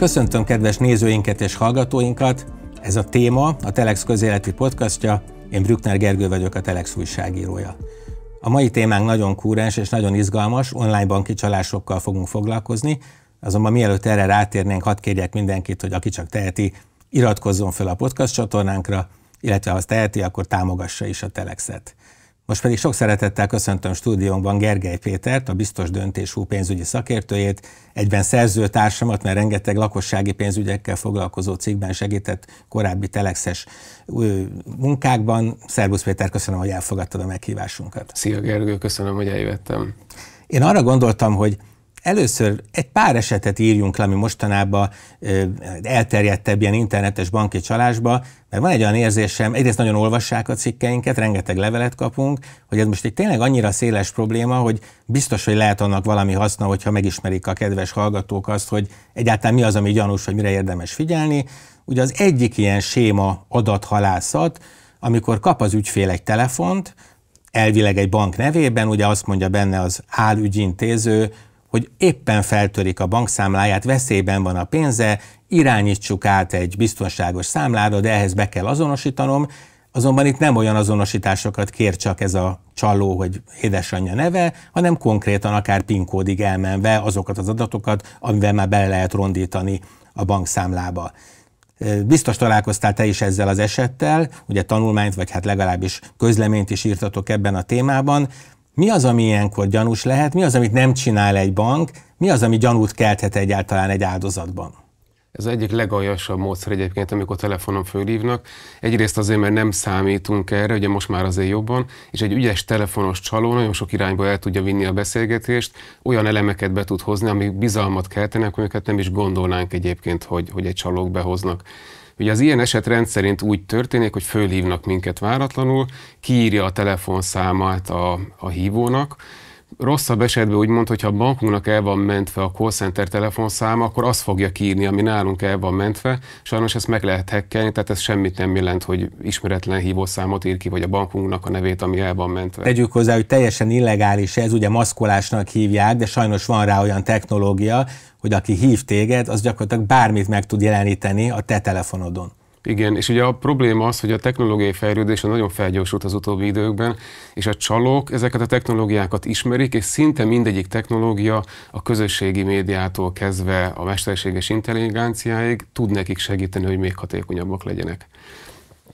Köszöntöm kedves nézőinket és hallgatóinkat! Ez a téma a Telex közéleti podcastja, én Brückner Gergő vagyok, a Telex újságírója. A mai témánk nagyon kúrens és nagyon izgalmas, online banki csalásokkal fogunk foglalkozni, azonban mielőtt erre rátérnénk, hadd kérjek mindenkit, hogy aki csak teheti, iratkozzon fel a podcast csatornánkra, illetve ha azt teheti, akkor támogassa is a Telexet. Most pedig sok szeretettel köszöntöm stúdiónkban Gergely Pétert, a Biztos hú pénzügyi szakértőjét, egyben szerzőtársamat, mert rengeteg lakossági pénzügyekkel foglalkozó cikkben segített korábbi telexes munkákban. Szervusz Péter, köszönöm, hogy elfogadtad a meghívásunkat. Szia Gergő, köszönöm, hogy eljöttem. Én arra gondoltam, hogy Először egy pár esetet írjunk le, ami mostanában elterjedtebb ilyen internetes banki csalásba, mert van egy olyan érzésem, egyrészt nagyon olvassák a cikkeinket, rengeteg levelet kapunk, hogy ez most egy tényleg annyira széles probléma, hogy biztos, hogy lehet annak valami haszna, hogyha megismerik a kedves hallgatók azt, hogy egyáltalán mi az, ami gyanús, hogy mire érdemes figyelni. Ugye az egyik ilyen séma adathalászat, amikor kap az ügyfél egy telefont, elvileg egy bank nevében, ugye azt mondja benne az állügyintéző, hogy éppen feltörik a bankszámláját, veszélyben van a pénze, irányítsuk át egy biztonságos számlára, de ehhez be kell azonosítanom, Azonban itt nem olyan azonosításokat kér csak ez a csaló, hogy édesanyja neve, hanem konkrétan akár PIN kódig elmenve azokat az adatokat, amivel már bele lehet rondítani a bankszámlába. Biztos találkoztál te is ezzel az esettel, ugye tanulmányt, vagy hát legalábbis közleményt is írtatok ebben a témában mi az, ami ilyenkor gyanús lehet, mi az, amit nem csinál egy bank, mi az, ami gyanút kelthet egyáltalán egy áldozatban? Ez egyik legaljasabb módszer egyébként, amikor telefonon fölhívnak. Egyrészt azért, mert nem számítunk erre, ugye most már azért jobban, és egy ügyes telefonos csaló nagyon sok irányba el tudja vinni a beszélgetést, olyan elemeket be tud hozni, amik bizalmat keltenek, amiket nem is gondolnánk egyébként, hogy, hogy egy csalók behoznak. Ugye az ilyen eset rendszerint úgy történik, hogy fölhívnak minket váratlanul, kiírja a telefonszámát a, a hívónak, rosszabb esetben úgymond, hogyha a bankunknak el van mentve a call center telefonszáma, akkor azt fogja kiírni, ami nálunk el van mentve. Sajnos ezt meg lehet hekkelni, tehát ez semmit nem jelent, hogy ismeretlen hívószámot ír ki, vagy a bankunknak a nevét, ami el van mentve. Tegyük hozzá, hogy teljesen illegális ez, ugye maszkolásnak hívják, de sajnos van rá olyan technológia, hogy aki hív téged, az gyakorlatilag bármit meg tud jeleníteni a te telefonodon. Igen, és ugye a probléma az, hogy a technológiai fejlődés nagyon felgyorsult az utóbbi időkben, és a csalók ezeket a technológiákat ismerik, és szinte mindegyik technológia a közösségi médiától kezdve a mesterséges intelligenciáig tud nekik segíteni, hogy még hatékonyabbak legyenek.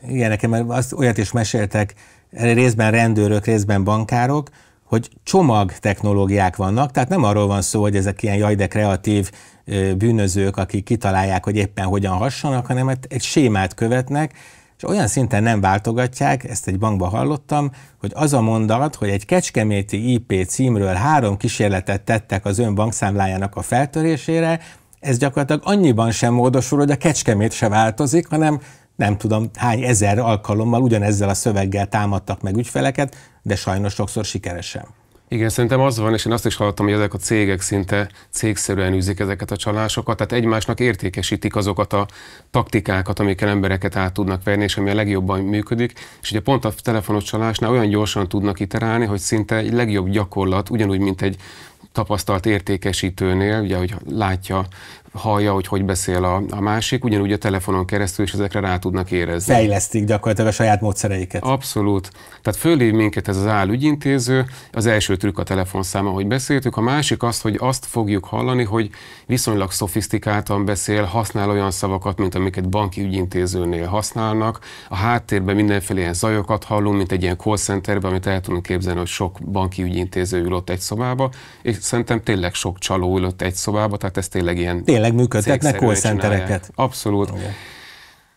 Igen, nekem azt olyat is meséltek, részben rendőrök, részben bankárok, hogy csomag technológiák vannak, tehát nem arról van szó, hogy ezek ilyen jaj de kreatív bűnözők, akik kitalálják, hogy éppen hogyan hassanak, hanem hát egy sémát követnek, és olyan szinten nem váltogatják, ezt egy bankba hallottam, hogy az a mondat, hogy egy kecskeméti IP címről három kísérletet tettek az ön bankszámlájának a feltörésére, ez gyakorlatilag annyiban sem módosul, hogy a kecskemét se változik, hanem nem tudom hány ezer alkalommal ugyanezzel a szöveggel támadtak meg ügyfeleket, de sajnos sokszor sikeresen. Igen, szerintem az van, és én azt is hallottam, hogy ezek a cégek szinte cégszerűen űzik ezeket a csalásokat, tehát egymásnak értékesítik azokat a taktikákat, amikkel embereket át tudnak verni, és ami a legjobban működik. És ugye pont a telefonos csalásnál olyan gyorsan tudnak iterálni, hogy szinte egy legjobb gyakorlat, ugyanúgy, mint egy tapasztalt értékesítőnél, ugye, hogy látja hallja, hogy hogy beszél a, a másik, ugyanúgy a telefonon keresztül is ezekre rá tudnak érezni. Fejlesztik gyakorlatilag a saját módszereiket. Abszolút. Tehát fölív minket ez az ügyintéző, az első trükk a telefonszáma, hogy beszéltük, a másik az, hogy azt fogjuk hallani, hogy viszonylag szofisztikáltan beszél, használ olyan szavakat, mint amiket banki ügyintézőnél használnak, a háttérben mindenféle ilyen zajokat hallunk, mint egy ilyen call centerben, amit el tudunk képzelni, hogy sok banki ügyintéző ül ott egy szobába, és szerintem tényleg sok csaló ül ott egy szobába, tehát ez tényleg ilyen tényleg tényleg működtetnek call centereket. Abszolút. Igen.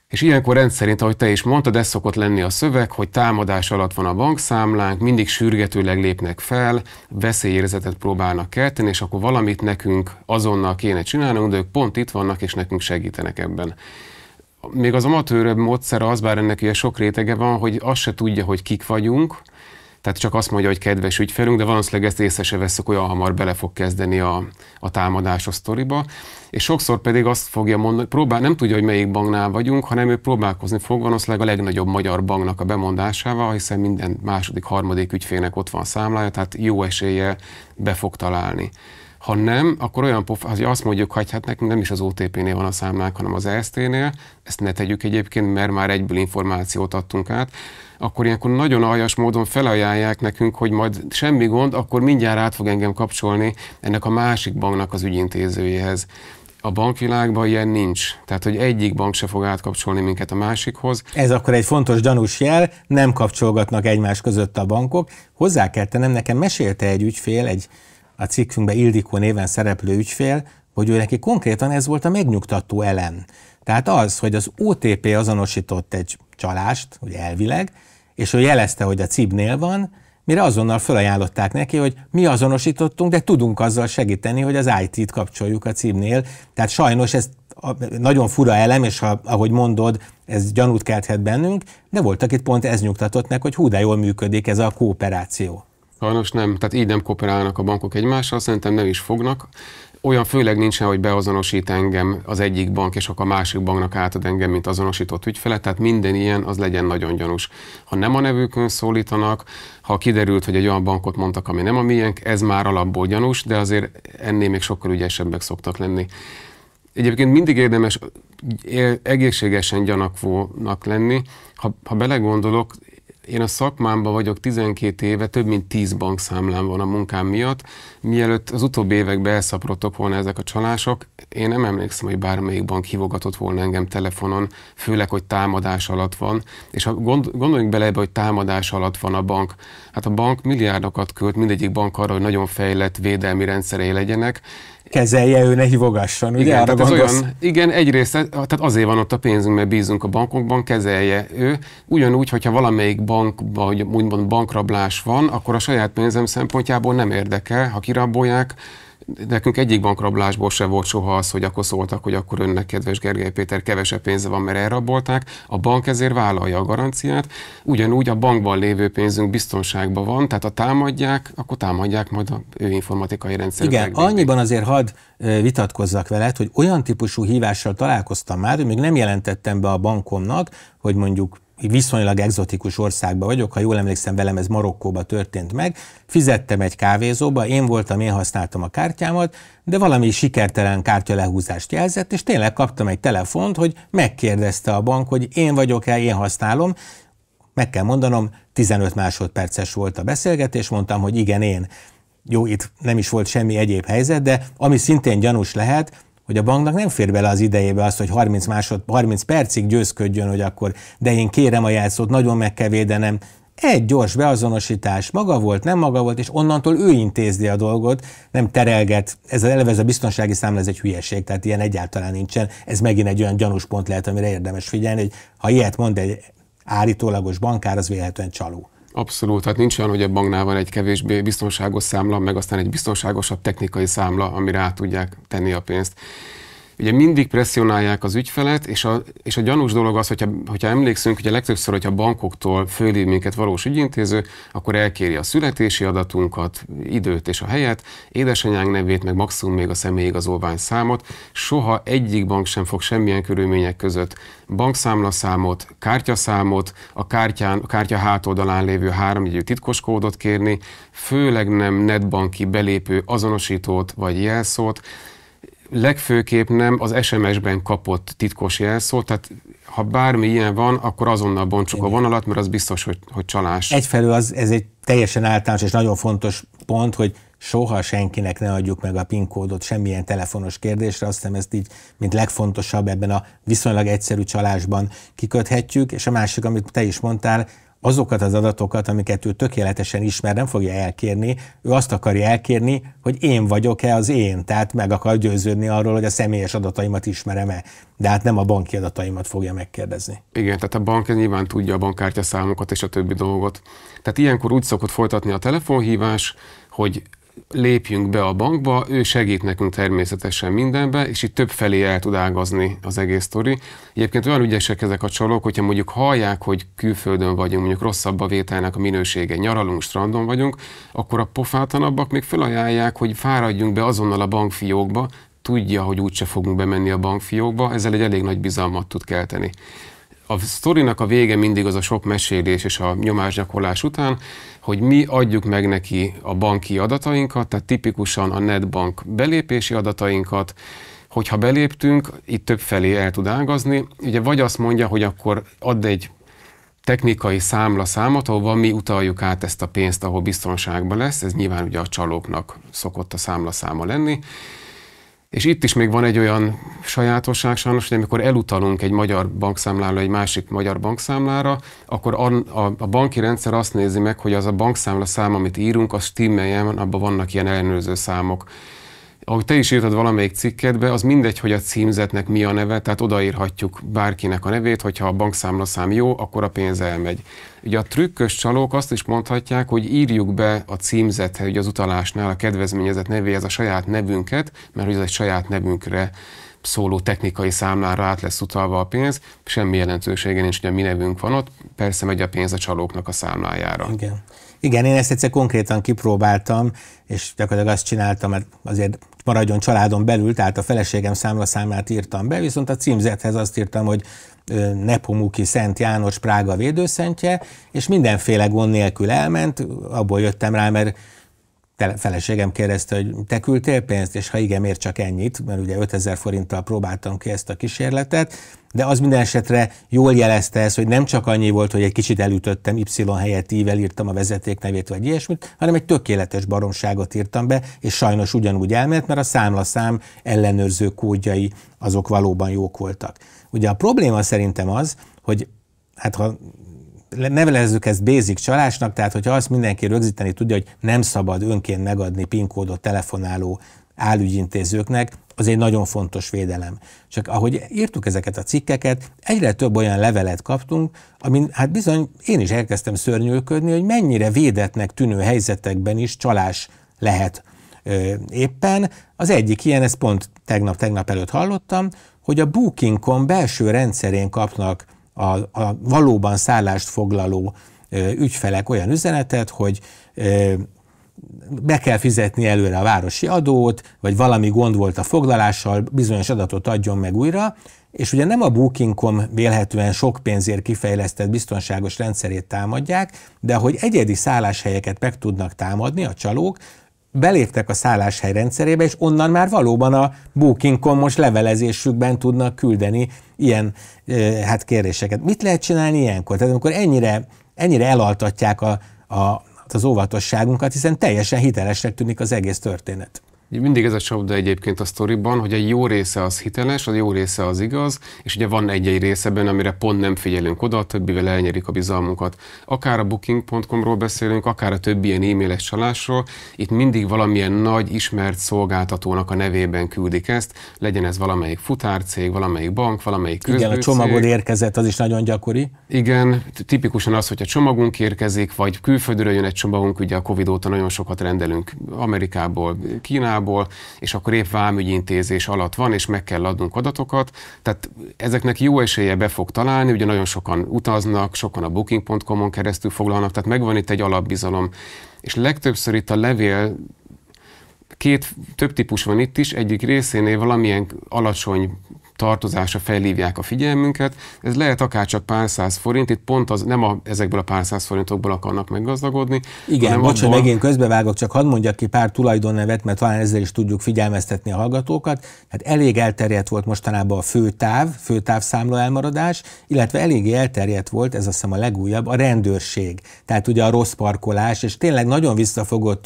És ilyenkor rendszerint, ahogy te is mondtad, ez szokott lenni a szöveg, hogy támadás alatt van a bankszámlánk, mindig sürgetőleg lépnek fel, veszélyérzetet próbálnak kelteni, és akkor valamit nekünk azonnal kéne csinálnunk, de ők pont itt vannak, és nekünk segítenek ebben. Még az amatőröbb módszer az, bár ennek ilyen sok rétege van, hogy azt se tudja, hogy kik vagyunk, tehát csak azt mondja, hogy kedves ügyfelünk, de valószínűleg ezt észre se veszük, olyan hamar bele fog kezdeni a, a a sztoriba. És sokszor pedig azt fogja mondani, próbál, nem tudja, hogy melyik banknál vagyunk, hanem ő próbálkozni fog valószínűleg a legnagyobb magyar banknak a bemondásával, hiszen minden második, harmadik ügyfélnek ott van a számlája, tehát jó esélye be fog találni. Ha nem, akkor olyan pof, hogy azt mondjuk, hogy hát nekünk nem is az OTP-nél van a számlánk, hanem az ESZT-nél, ezt ne tegyük egyébként, mert már egyből információt adtunk át akkor ilyenkor nagyon aljas módon felajánlják nekünk, hogy majd semmi gond, akkor mindjárt át fog engem kapcsolni ennek a másik banknak az ügyintézőjéhez. A bankvilágban ilyen nincs. Tehát, hogy egyik bank se fog átkapcsolni minket a másikhoz. Ez akkor egy fontos gyanús jel, nem kapcsolgatnak egymás között a bankok. Hozzá kell tennem, nekem mesélte egy ügyfél, egy a cikkünkben Ildikó néven szereplő ügyfél, hogy ő neki konkrétan ez volt a megnyugtató elem. Tehát az, hogy az OTP azonosított egy csalást, ugye elvileg, és ő jelezte, hogy a cibnél van, mire azonnal felajánlották neki, hogy mi azonosítottunk, de tudunk azzal segíteni, hogy az IT-t kapcsoljuk a cibnél, Tehát sajnos ez nagyon fura elem, és ha, ahogy mondod, ez gyanút kelthet bennünk, de voltak itt pont ez nyugtatott meg, hogy hú, de jól működik ez a kooperáció. Sajnos nem, tehát így nem kooperálnak a bankok egymással, szerintem nem is fognak olyan főleg nincsen, hogy beazonosít engem az egyik bank, és akkor a másik banknak átad engem, mint azonosított ügyfele, tehát minden ilyen az legyen nagyon gyanús. Ha nem a nevükön szólítanak, ha kiderült, hogy egy olyan bankot mondtak, ami nem a miénk, ez már alapból gyanús, de azért ennél még sokkal ügyesebbek szoktak lenni. Egyébként mindig érdemes eh, egészségesen gyanakvónak lenni. Ha, ha belegondolok, én a szakmámban vagyok 12 éve, több mint 10 bankszámlám van a munkám miatt. Mielőtt az utóbbi években elszaporodtak volna ezek a csalások, én nem emlékszem, hogy bármelyik bank hívogatott volna engem telefonon, főleg, hogy támadás alatt van. És ha gond, gondoljunk bele ebbe, hogy támadás alatt van a bank. Hát a bank milliárdokat költ mindegyik bank arra, hogy nagyon fejlett védelmi rendszerei legyenek, kezelje, ő ne hívogasson. Ugye? Igen, tehát gondolsz... olyan, igen, egyrészt tehát azért van ott a pénzünk, mert bízunk a bankokban, kezelje ő. Ugyanúgy, hogyha valamelyik bankban, hogy úgymond bankrablás van, akkor a saját pénzem szempontjából nem érdekel, ha kirabolják, nekünk egyik bankrablásból se volt soha az, hogy akkor szóltak, hogy akkor önnek, kedves Gergely Péter, kevesebb pénze van, mert elrabolták. A bank ezért vállalja a garanciát. Ugyanúgy a bankban lévő pénzünk biztonságban van, tehát ha támadják, akkor támadják majd a ő informatikai rendszer. Igen, megvédik. annyiban azért hadd vitatkozzak veled, hogy olyan típusú hívással találkoztam már, hogy még nem jelentettem be a bankomnak, hogy mondjuk viszonylag egzotikus országban vagyok, ha jól emlékszem, velem ez Marokkóba történt meg, fizettem egy kávézóba, én voltam, én használtam a kártyámat, de valami sikertelen lehúzást jelzett, és tényleg kaptam egy telefont, hogy megkérdezte a bank, hogy én vagyok-e, én használom, meg kell mondanom, 15 másodperces volt a beszélgetés, mondtam, hogy igen, én. Jó, itt nem is volt semmi egyéb helyzet, de ami szintén gyanús lehet, hogy a banknak nem fér bele az idejébe azt, hogy 30, másod, 30 percig győzködjön, hogy akkor de én kérem a jelszót, nagyon meg kell védenem. Egy gyors beazonosítás, maga volt, nem maga volt, és onnantól ő intézi a dolgot, nem terelget. Ez az eleve ez a biztonsági számla, ez egy hülyeség, tehát ilyen egyáltalán nincsen. Ez megint egy olyan gyanús pont lehet, amire érdemes figyelni, hogy ha ilyet mond egy állítólagos bankár, az véletlenül csaló. Abszolút, hát nincs olyan, hogy a banknál van egy kevésbé biztonságos számla, meg aztán egy biztonságosabb technikai számla, amire át tudják tenni a pénzt ugye mindig presszionálják az ügyfelet, és a, és a gyanús dolog az, hogyha, hogyha emlékszünk, hogy a legtöbbször, hogyha bankoktól fölír minket valós ügyintéző, akkor elkéri a születési adatunkat, időt és a helyet, édesanyánk nevét, meg maximum még a személyigazolvány számot. Soha egyik bank sem fog semmilyen körülmények között bankszámlaszámot, kártyaszámot, a, kártyán, a kártya hátoldalán lévő háromjegyű titkos kódot kérni, főleg nem netbanki belépő azonosítót vagy jelszót legfőképp nem az SMS-ben kapott titkos jelszó, tehát ha bármi ilyen van, akkor azonnal bontsuk Igen. a vonalat, mert az biztos, hogy, hogy csalás. Egyfelől az, ez egy teljesen általános és nagyon fontos pont, hogy soha senkinek ne adjuk meg a PIN kódot semmilyen telefonos kérdésre, azt hiszem ezt így, mint legfontosabb ebben a viszonylag egyszerű csalásban kiköthetjük, és a másik, amit te is mondtál, azokat az adatokat, amiket ő tökéletesen ismer, nem fogja elkérni, ő azt akarja elkérni, hogy én vagyok-e az én, tehát meg akar győződni arról, hogy a személyes adataimat ismerem-e, de hát nem a banki adataimat fogja megkérdezni. Igen, tehát a bank nyilván tudja a bankkártya számokat és a többi dolgot. Tehát ilyenkor úgy szokott folytatni a telefonhívás, hogy lépjünk be a bankba, ő segít nekünk természetesen mindenbe, és itt több felé el tud ágazni az egész sztori. Egyébként olyan ügyesek ezek a csalók, hogyha mondjuk hallják, hogy külföldön vagyunk, mondjuk rosszabb a vételnek a minősége, nyaralunk, strandon vagyunk, akkor a pofátlanabbak még felajánlják, hogy fáradjunk be azonnal a bankfiókba, tudja, hogy úgyse fogunk bemenni a bankfiókba, ezzel egy elég nagy bizalmat tud kelteni a sztorinak a vége mindig az a sok mesélés és a nyomásgyakorlás után, hogy mi adjuk meg neki a banki adatainkat, tehát tipikusan a netbank belépési adatainkat, hogyha beléptünk, itt felé el tud ágazni, ugye vagy azt mondja, hogy akkor add egy technikai számla számot, van, mi utaljuk át ezt a pénzt, ahol biztonságban lesz, ez nyilván ugye a csalóknak szokott a számla száma lenni, és itt is még van egy olyan sajátosság sajnos, hogy amikor elutalunk egy magyar bankszámlára egy másik magyar bankszámlára, akkor a, a, a banki rendszer azt nézi meg, hogy az a bankszámla szám, amit írunk, az stimmeljen, abban vannak ilyen ellenőrző számok ahogy te is írtad valamelyik cikkedbe, az mindegy, hogy a címzetnek mi a neve, tehát odaírhatjuk bárkinek a nevét, hogyha a bankszámlaszám jó, akkor a pénz elmegy. Ugye a trükkös csalók azt is mondhatják, hogy írjuk be a címzethez, ugye az utalásnál a kedvezményezett nevéhez a saját nevünket, mert ugye ez egy saját nevünkre szóló technikai számlára át lesz utalva a pénz, semmi jelentősége nincs, hogy a mi nevünk van ott, persze megy a pénz a csalóknak a számlájára. Igen. Igen, én ezt egyszer konkrétan kipróbáltam, és gyakorlatilag azt csináltam, mert azért maradjon családon belül, tehát a feleségem számla számlát írtam be, viszont a címzethez azt írtam, hogy Nepomuki Szent János Prága védőszentje, és mindenféle gond nélkül elment, abból jöttem rá, mert feleségem kérdezte, hogy te küldtél pénzt, és ha igen, miért csak ennyit, mert ugye 5000 forinttal próbáltam ki ezt a kísérletet, de az minden esetre jól jelezte ez, hogy nem csak annyi volt, hogy egy kicsit elütöttem Y helyett ível írtam a vezeték nevét, vagy ilyesmit, hanem egy tökéletes baromságot írtam be, és sajnos ugyanúgy elment, mert a számlaszám ellenőrző kódjai azok valóban jók voltak. Ugye a probléma szerintem az, hogy hát ha nevelezzük ezt basic csalásnak, tehát hogyha azt mindenki rögzíteni tudja, hogy nem szabad önként megadni PIN kódot telefonáló állügyintézőknek, az egy nagyon fontos védelem. Csak ahogy írtuk ezeket a cikkeket, egyre több olyan levelet kaptunk, amin hát bizony én is elkezdtem szörnyűködni, hogy mennyire védetnek tűnő helyzetekben is csalás lehet ö, éppen. Az egyik ilyen, ezt pont tegnap-tegnap előtt hallottam, hogy a Booking.com belső rendszerén kapnak a, a valóban szállást foglaló ügyfelek olyan üzenetet, hogy be kell fizetni előre a városi adót, vagy valami gond volt a foglalással, bizonyos adatot adjon meg újra, és ugye nem a Booking.com vélhetően sok pénzért kifejlesztett biztonságos rendszerét támadják, de hogy egyedi szálláshelyeket meg tudnak támadni a csalók, beléptek a szálláshely rendszerébe, és onnan már valóban a Booking.com most levelezésükben tudnak küldeni ilyen hát kéréseket. Mit lehet csinálni ilyenkor? Tehát amikor ennyire, ennyire elaltatják a, a, az óvatosságunkat, hiszen teljesen hitelesnek tűnik az egész történet. Mindig ez a csapda egyébként a sztoriban, hogy egy jó része az hiteles, a jó része az igaz, és ugye van egy-egy része benne, amire pont nem figyelünk oda, a többivel elnyerik a bizalmunkat. Akár a booking.com-ról beszélünk, akár a többi ilyen e-mailes csalásról, itt mindig valamilyen nagy, ismert szolgáltatónak a nevében küldik ezt, legyen ez valamelyik futárcég, valamelyik bank, valamelyik közműcég. Igen, a csomagod érkezett, az is nagyon gyakori. Igen, tipikusan az, hogy a csomagunk érkezik, vagy külföldről jön egy csomagunk, ugye a Covid óta nagyon sokat rendelünk Amerikából, Kínából, szempontjából, és akkor épp vámügyi intézés alatt van, és meg kell adnunk adatokat. Tehát ezeknek jó esélye be fog találni, ugye nagyon sokan utaznak, sokan a booking.com-on keresztül foglalnak, tehát megvan itt egy alapbizalom. És legtöbbször itt a levél két, több típus van itt is, egyik részénél valamilyen alacsony tartozása felhívják a figyelmünket. Ez lehet akár csak pár száz forint, itt pont az nem a, ezekből a pár száz forintokból akarnak meggazdagodni. Igen, bocsánat, abból... megint közbevágok, csak hadd mondjak ki pár tulajdonnevet, mert talán ezzel is tudjuk figyelmeztetni a hallgatókat. Hát elég elterjedt volt mostanában a főtáv, főtávszámla elmaradás, illetve eléggé elterjedt volt, ez azt hiszem a legújabb, a rendőrség. Tehát ugye a rossz parkolás, és tényleg nagyon visszafogott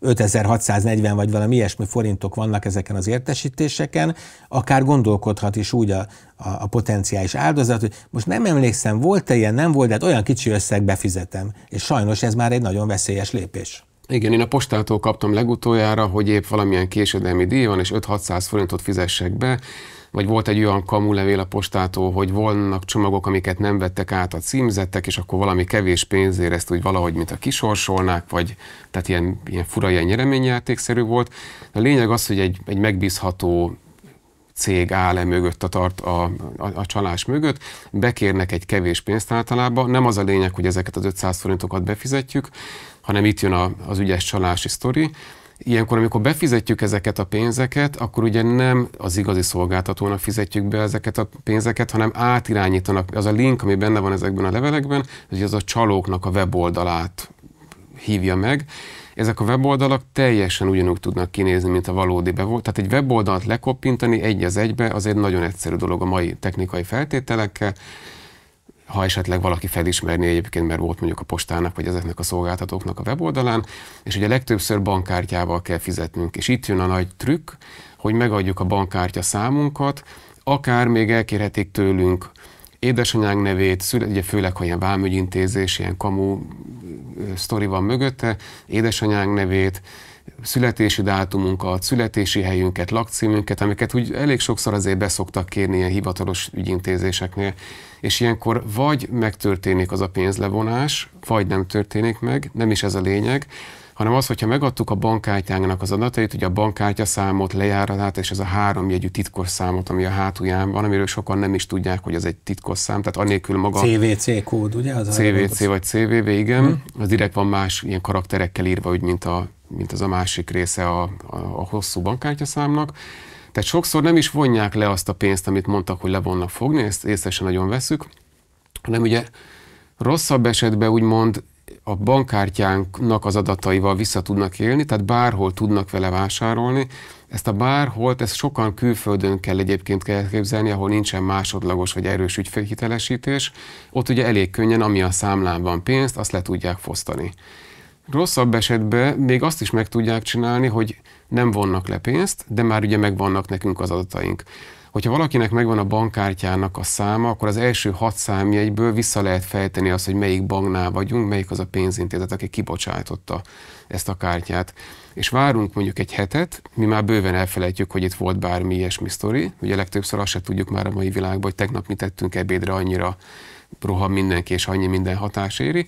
5640 vagy valami ilyesmi forintok vannak ezeken az értesítéseken, akár gondolkod gondolkodhat is úgy a, a, a potenciális áldozat, hogy most nem emlékszem, volt-e ilyen, nem volt, de hát olyan kicsi összeg befizetem. És sajnos ez már egy nagyon veszélyes lépés. Igen, én a postától kaptam legutoljára, hogy épp valamilyen késedelmi díj van, és 5-600 forintot fizessek be, vagy volt egy olyan kamulevél a postától, hogy vannak csomagok, amiket nem vettek át a címzettek, és akkor valami kevés pénzért ezt úgy valahogy, mint a kisorsolnák, vagy tehát ilyen, ilyen fura, ilyen nyereményjátékszerű volt. A lényeg az, hogy egy, egy megbízható cég áll-e mögött a, tart, a, a, a csalás mögött, bekérnek egy kevés pénzt általában, nem az a lényeg, hogy ezeket az 500 forintokat befizetjük, hanem itt jön a, az ügyes csalási sztori, Ilyenkor, amikor befizetjük ezeket a pénzeket, akkor ugye nem az igazi szolgáltatónak fizetjük be ezeket a pénzeket, hanem átirányítanak. Az a link, ami benne van ezekben a levelekben, hogy az a csalóknak a weboldalát hívja meg, ezek a weboldalak teljesen ugyanúgy tudnak kinézni, mint a valódi volt. Tehát egy weboldalt lekoppintani egy az egybe, az egy nagyon egyszerű dolog a mai technikai feltételekkel, ha esetleg valaki felismerné egyébként, mert volt mondjuk a postának, vagy ezeknek a szolgáltatóknak a weboldalán, és ugye legtöbbször bankkártyával kell fizetnünk, és itt jön a nagy trükk, hogy megadjuk a bankkártya számunkat, akár még elkérhetik tőlünk édesanyánk nevét, szület, ugye főleg, hogy ilyen vámügyintézés, ilyen kamu sztori van mögötte, édesanyánk nevét, születési dátumunkat, születési helyünket, lakcímünket, amiket úgy elég sokszor azért beszoktak kérni ilyen hivatalos ügyintézéseknél. És ilyenkor vagy megtörténik az a pénzlevonás, vagy nem történik meg, nem is ez a lényeg, hanem az, hogyha megadtuk a bankkártyának az adatait, ugye a számot lejáratát és ez a három jegyű titkos számot, ami a hátulján van, amiről sokan nem is tudják, hogy ez egy titkos szám, tehát anélkül maga... CVC kód, ugye? Az CVC vagy CVV, igen. Hmm. Az direkt van más ilyen karakterekkel írva, úgy, mint, a, mint az a másik része a, a, a hosszú bankkártyaszámnak. Tehát sokszor nem is vonják le azt a pénzt, amit mondtak, hogy levonnak fogni, ezt észre sem nagyon veszük, hanem ugye rosszabb esetben úgymond a bankkártyánknak az adataival vissza tudnak élni, tehát bárhol tudnak vele vásárolni. Ezt a bárhol, ezt sokan külföldön kell egyébként kell képzelni, ahol nincsen másodlagos vagy erős ügyfélhitelesítés. Ott ugye elég könnyen, ami a számlán van pénzt, azt le tudják fosztani. Rosszabb esetben még azt is meg tudják csinálni, hogy nem vonnak le pénzt, de már ugye megvannak nekünk az adataink hogyha valakinek megvan a bankkártyának a száma, akkor az első hat számjegyből vissza lehet fejteni azt, hogy melyik banknál vagyunk, melyik az a pénzintézet, aki kibocsájtotta ezt a kártyát. És várunk mondjuk egy hetet, mi már bőven elfelejtjük, hogy itt volt bármi ilyesmi sztori. Ugye legtöbbször azt se tudjuk már a mai világban, hogy tegnap mit tettünk ebédre, annyira roham mindenki, és annyi minden hatás éri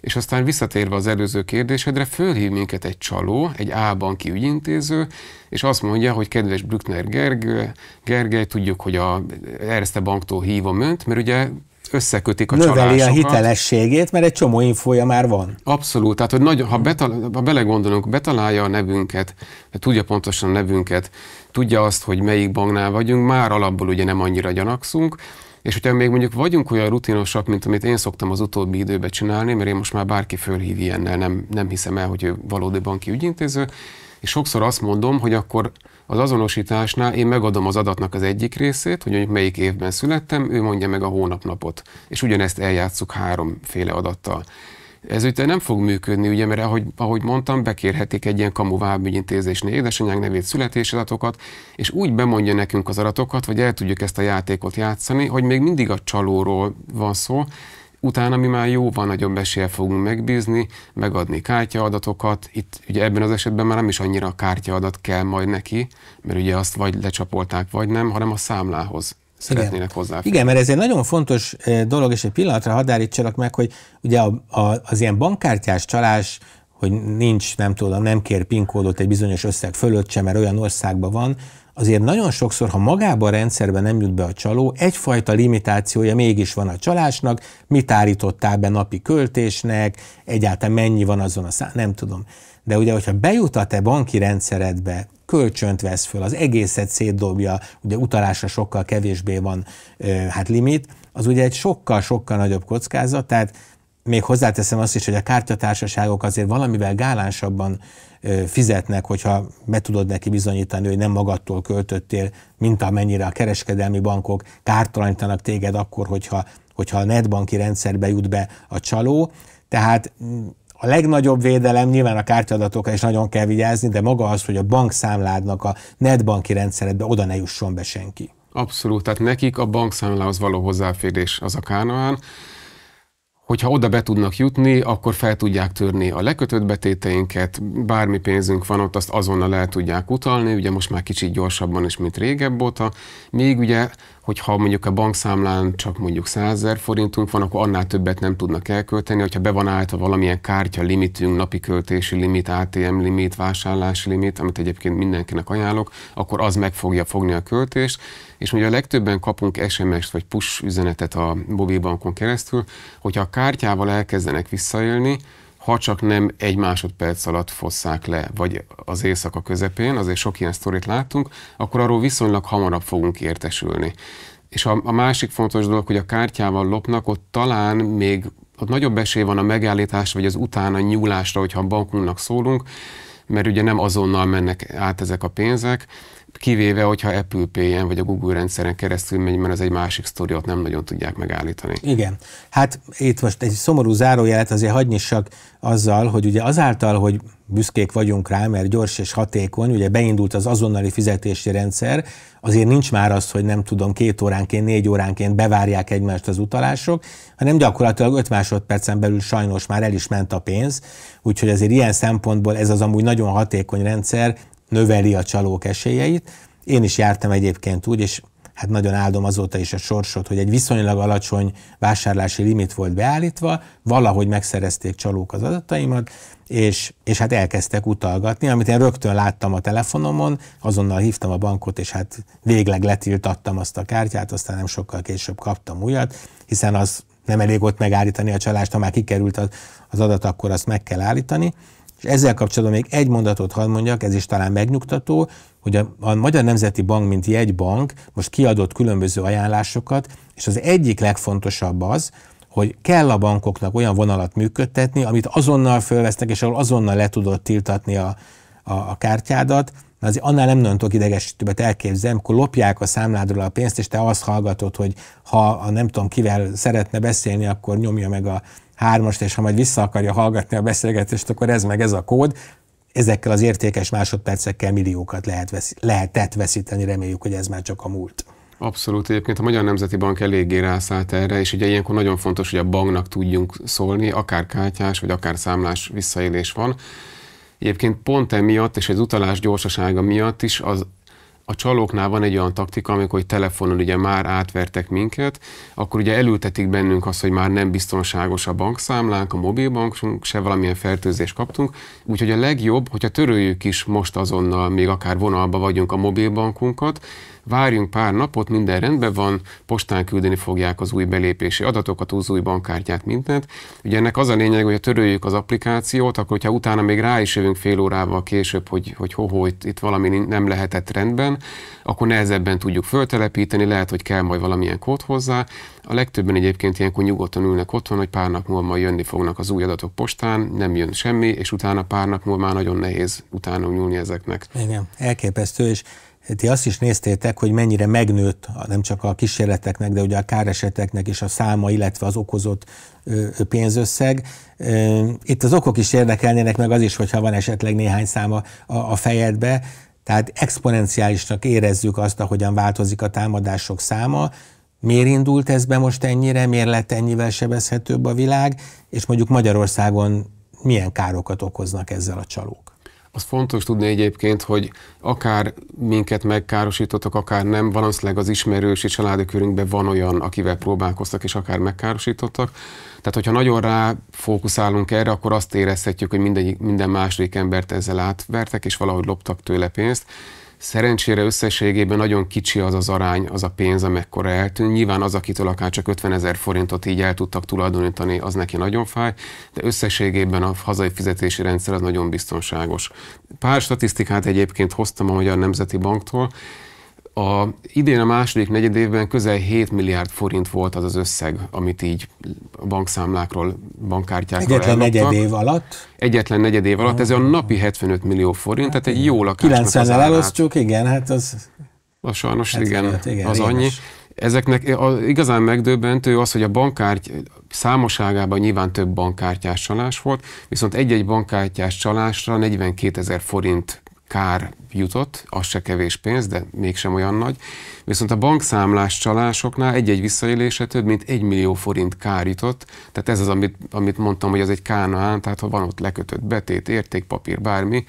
és aztán visszatérve az előző kérdésedre, fölhív minket egy csaló, egy A-banki ügyintéző, és azt mondja, hogy kedves Brückner Gergő, Gergely, tudjuk, hogy a Erste Banktól hívom önt, mert ugye összekötik a Növeli csalásokat. a hitelességét, mert egy csomó infója már van. Abszolút, tehát hogy nagyon, ha, betal, ha belegondolunk, betalálja a nevünket, tudja pontosan a nevünket, tudja azt, hogy melyik banknál vagyunk, már alapból ugye nem annyira gyanakszunk, és hogyha még mondjuk vagyunk olyan rutinosak, mint amit én szoktam az utóbbi időben csinálni, mert én most már bárki fölhív ilyennel, nem, nem hiszem el, hogy ő valódi banki ügyintéző, és sokszor azt mondom, hogy akkor az azonosításnál én megadom az adatnak az egyik részét, hogy mondjuk melyik évben születtem, ő mondja meg a hónapnapot, és ugyanezt eljátszuk háromféle adattal ez ugye nem fog működni, ugye, mert ahogy, ahogy mondtam, bekérhetik egy ilyen kamu vábügyintézésnél édesanyák nevét, születési adatokat, és úgy bemondja nekünk az adatokat, vagy el tudjuk ezt a játékot játszani, hogy még mindig a csalóról van szó, utána mi már van, nagyobb esélye fogunk megbízni, megadni kártyaadatokat, itt ugye ebben az esetben már nem is annyira a kártyaadat kell majd neki, mert ugye azt vagy lecsapolták, vagy nem, hanem a számlához szeretnének Igen. hozzáférni. Igen, mert ez egy nagyon fontos eh, dolog, és egy pillanatra hadárítsalak meg, hogy ugye a, a, az ilyen bankkártyás csalás, hogy nincs, nem tudom, nem kér pinkódot egy bizonyos összeg fölött sem, mert olyan országban van, azért nagyon sokszor, ha magába a rendszerbe nem jut be a csaló, egyfajta limitációja mégis van a csalásnak, mit állítottál be napi költésnek, egyáltalán mennyi van azon a szám, nem tudom de ugye, hogyha bejut a te banki rendszeredbe, kölcsönt vesz föl, az egészet szétdobja, ugye utalásra sokkal kevésbé van hát limit, az ugye egy sokkal-sokkal nagyobb kockázat, tehát még hozzáteszem azt is, hogy a kártyatársaságok azért valamivel gálánsabban fizetnek, hogyha be tudod neki bizonyítani, hogy nem magadtól költöttél, mint amennyire a kereskedelmi bankok kártalanítanak téged akkor, hogyha, hogyha a netbanki rendszerbe jut be a csaló. Tehát a legnagyobb védelem nyilván a kártyaadatokra is nagyon kell vigyázni, de maga az, hogy a bankszámládnak a netbanki rendszeredbe oda ne jusson be senki. Abszolút, tehát nekik a bankszámlához való hozzáférés az a kánoán hogyha oda be tudnak jutni, akkor fel tudják törni a lekötött betéteinket, bármi pénzünk van ott, azt azonnal el tudják utalni, ugye most már kicsit gyorsabban is, mint régebb óta. Még ugye, hogyha mondjuk a bankszámlán csak mondjuk 100 forintunk van, akkor annál többet nem tudnak elkölteni, hogyha be van állítva valamilyen kártya limitünk, napi költési limit, ATM limit, vásárlási limit, amit egyébként mindenkinek ajánlok, akkor az meg fogja fogni a költést, és ugye a legtöbben kapunk SMS-t vagy push üzenetet a Bobby Bankon keresztül, hogyha a kártyával elkezdenek visszaélni, ha csak nem egy másodperc alatt fosszák le, vagy az éjszaka közepén, azért sok ilyen sztorit láttunk, akkor arról viszonylag hamarabb fogunk értesülni. És a, a másik fontos dolog, hogy a kártyával lopnak, ott talán még ott nagyobb esély van a megállítás, vagy az utána nyúlásra, hogyha a bankunknak szólunk, mert ugye nem azonnal mennek át ezek a pénzek, kivéve, hogyha Apple pay vagy a Google rendszeren keresztül megy, mert az egy másik sztori, ott nem nagyon tudják megállítani. Igen. Hát itt most egy szomorú zárójelet azért hagynyissak azzal, hogy ugye azáltal, hogy büszkék vagyunk rá, mert gyors és hatékony, ugye beindult az azonnali fizetési rendszer, azért nincs már az, hogy nem tudom, két óránként, négy óránként bevárják egymást az utalások, hanem gyakorlatilag öt másodpercen belül sajnos már el is ment a pénz, úgyhogy azért ilyen szempontból ez az amúgy nagyon hatékony rendszer, növeli a csalók esélyeit. Én is jártam egyébként úgy, és hát nagyon áldom azóta is a sorsot, hogy egy viszonylag alacsony vásárlási limit volt beállítva, valahogy megszerezték csalók az adataimat, és, és hát elkezdtek utalgatni, amit én rögtön láttam a telefonomon, azonnal hívtam a bankot, és hát végleg letiltattam azt a kártyát, aztán nem sokkal később kaptam újat, hiszen az nem elég ott megállítani a csalást, ha már kikerült az, az adat, akkor azt meg kell állítani. És ezzel kapcsolatban még egy mondatot hadd mondjak, ez is talán megnyugtató, hogy a, a Magyar Nemzeti Bank, mint jegybank most kiadott különböző ajánlásokat, és az egyik legfontosabb az, hogy kell a bankoknak olyan vonalat működtetni, amit azonnal fölvesznek, és ahol azonnal le tudod tiltatni a, a, a kártyádat, Na azért annál nem nagyon tudok idegesítőbbet elképzelni, amikor lopják a számládról a pénzt, és te azt hallgatod, hogy ha a nem tudom kivel szeretne beszélni, akkor nyomja meg a hármast, és ha majd vissza akarja hallgatni a beszélgetést, akkor ez meg ez a kód. Ezekkel az értékes másodpercekkel milliókat lehet veszi, lehetett veszíteni, reméljük, hogy ez már csak a múlt. Abszolút, egyébként a Magyar Nemzeti Bank eléggé rászállt erre, és ugye ilyenkor nagyon fontos, hogy a banknak tudjunk szólni, akár kártyás, vagy akár számlás visszaélés van. Egyébként pont emiatt és az utalás gyorsasága miatt is az a csalóknál van egy olyan taktika, amikor hogy telefonon ugye már átvertek minket, akkor ugye elültetik bennünk azt, hogy már nem biztonságos a bankszámlánk, a mobilbankunk, se valamilyen fertőzést kaptunk. Úgyhogy a legjobb, hogyha töröljük is most azonnal, még akár vonalba vagyunk a mobilbankunkat, várjunk pár napot, minden rendben van, postán küldeni fogják az új belépési adatokat, az új bankkártyát, mindent. Ugye ennek az a lényeg, hogy ha töröljük az applikációt, akkor hogyha utána még rá is jövünk fél órával később, hogy, hogy hoho, itt, itt valami nem lehetett rendben, akkor nehezebben tudjuk föltelepíteni, lehet, hogy kell majd valamilyen kód hozzá. A legtöbben egyébként ilyenkor nyugodtan ülnek otthon, hogy pár nap múlva majd jönni fognak az új adatok postán, nem jön semmi, és utána pár nap múlva már nagyon nehéz utána nyúlni ezeknek. Igen, elképesztő, és ti azt is néztétek, hogy mennyire megnőtt nem csak a kísérleteknek, de ugye a káreseteknek is a száma, illetve az okozott pénzösszeg. Itt az okok is érdekelnének, meg az is, hogyha van esetleg néhány száma a fejedbe, tehát exponenciálisnak érezzük azt, ahogyan változik a támadások száma, miért indult ez be most ennyire, miért lett ennyivel sebezhetőbb a világ, és mondjuk Magyarországon milyen károkat okoznak ezzel a csalók? Az fontos tudni egyébként, hogy akár minket megkárosítottak, akár nem, valószínűleg az ismerősi családi körünkben van olyan, akivel próbálkoztak, és akár megkárosítottak. Tehát, hogyha nagyon rá fókuszálunk erre, akkor azt érezhetjük, hogy minden, minden második embert ezzel átvertek, és valahogy loptak tőle pénzt. Szerencsére összességében nagyon kicsi az az arány, az a pénz, amekkora eltűnt. Nyilván az, akitől akár csak 50 ezer forintot így el tudtak tulajdonítani, az neki nagyon fáj, de összességében a hazai fizetési rendszer az nagyon biztonságos. Pár statisztikát egyébként hoztam a Magyar Nemzeti Banktól, a idén a második évben közel 7 milliárd forint volt az az összeg, amit így a bankszámlákról, bankkártyákról Egyetlen elloptak. negyed év alatt? Egyetlen negyed év alatt, ez a ah. napi 75 millió forint, tehát egy jó lakásnak 90 az elosztjuk, igen, hát az... A sajnos 75, hát igen, igen, az annyi. Ezeknek a, igazán megdöbbentő az, hogy a bankkárty számoságában nyilván több bankkártyás csalás volt, viszont egy-egy bankkártyás csalásra 42 ezer forint kár jutott, az se kevés pénz, de mégsem olyan nagy. Viszont a bankszámlás csalásoknál egy-egy visszaélése több mint egy millió forint kár jutott, tehát ez az, amit, amit mondtam, hogy az egy kánaán, tehát ha van ott lekötött betét, értékpapír, bármi,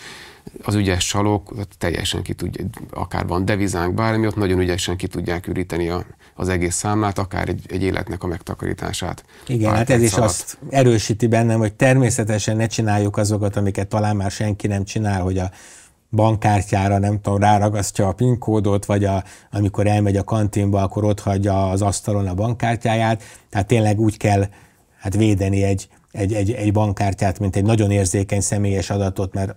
az ügyes csalók teljesen ki tudja, akár van devizánk, bármi, ott nagyon ügyesen ki tudják üríteni a, az egész számlát, akár egy, egy életnek a megtakarítását. Igen, hát ez is alatt. azt erősíti bennem, hogy természetesen ne csináljuk azokat, amiket talán már senki nem csinál, hogy a bankkártyára, nem tudom, ráragasztja a PIN kódot, vagy a, amikor elmegy a kantinba, akkor ott hagyja az asztalon a bankkártyáját. Tehát tényleg úgy kell hát védeni egy, egy, egy, egy bankkártyát, mint egy nagyon érzékeny személyes adatot, mert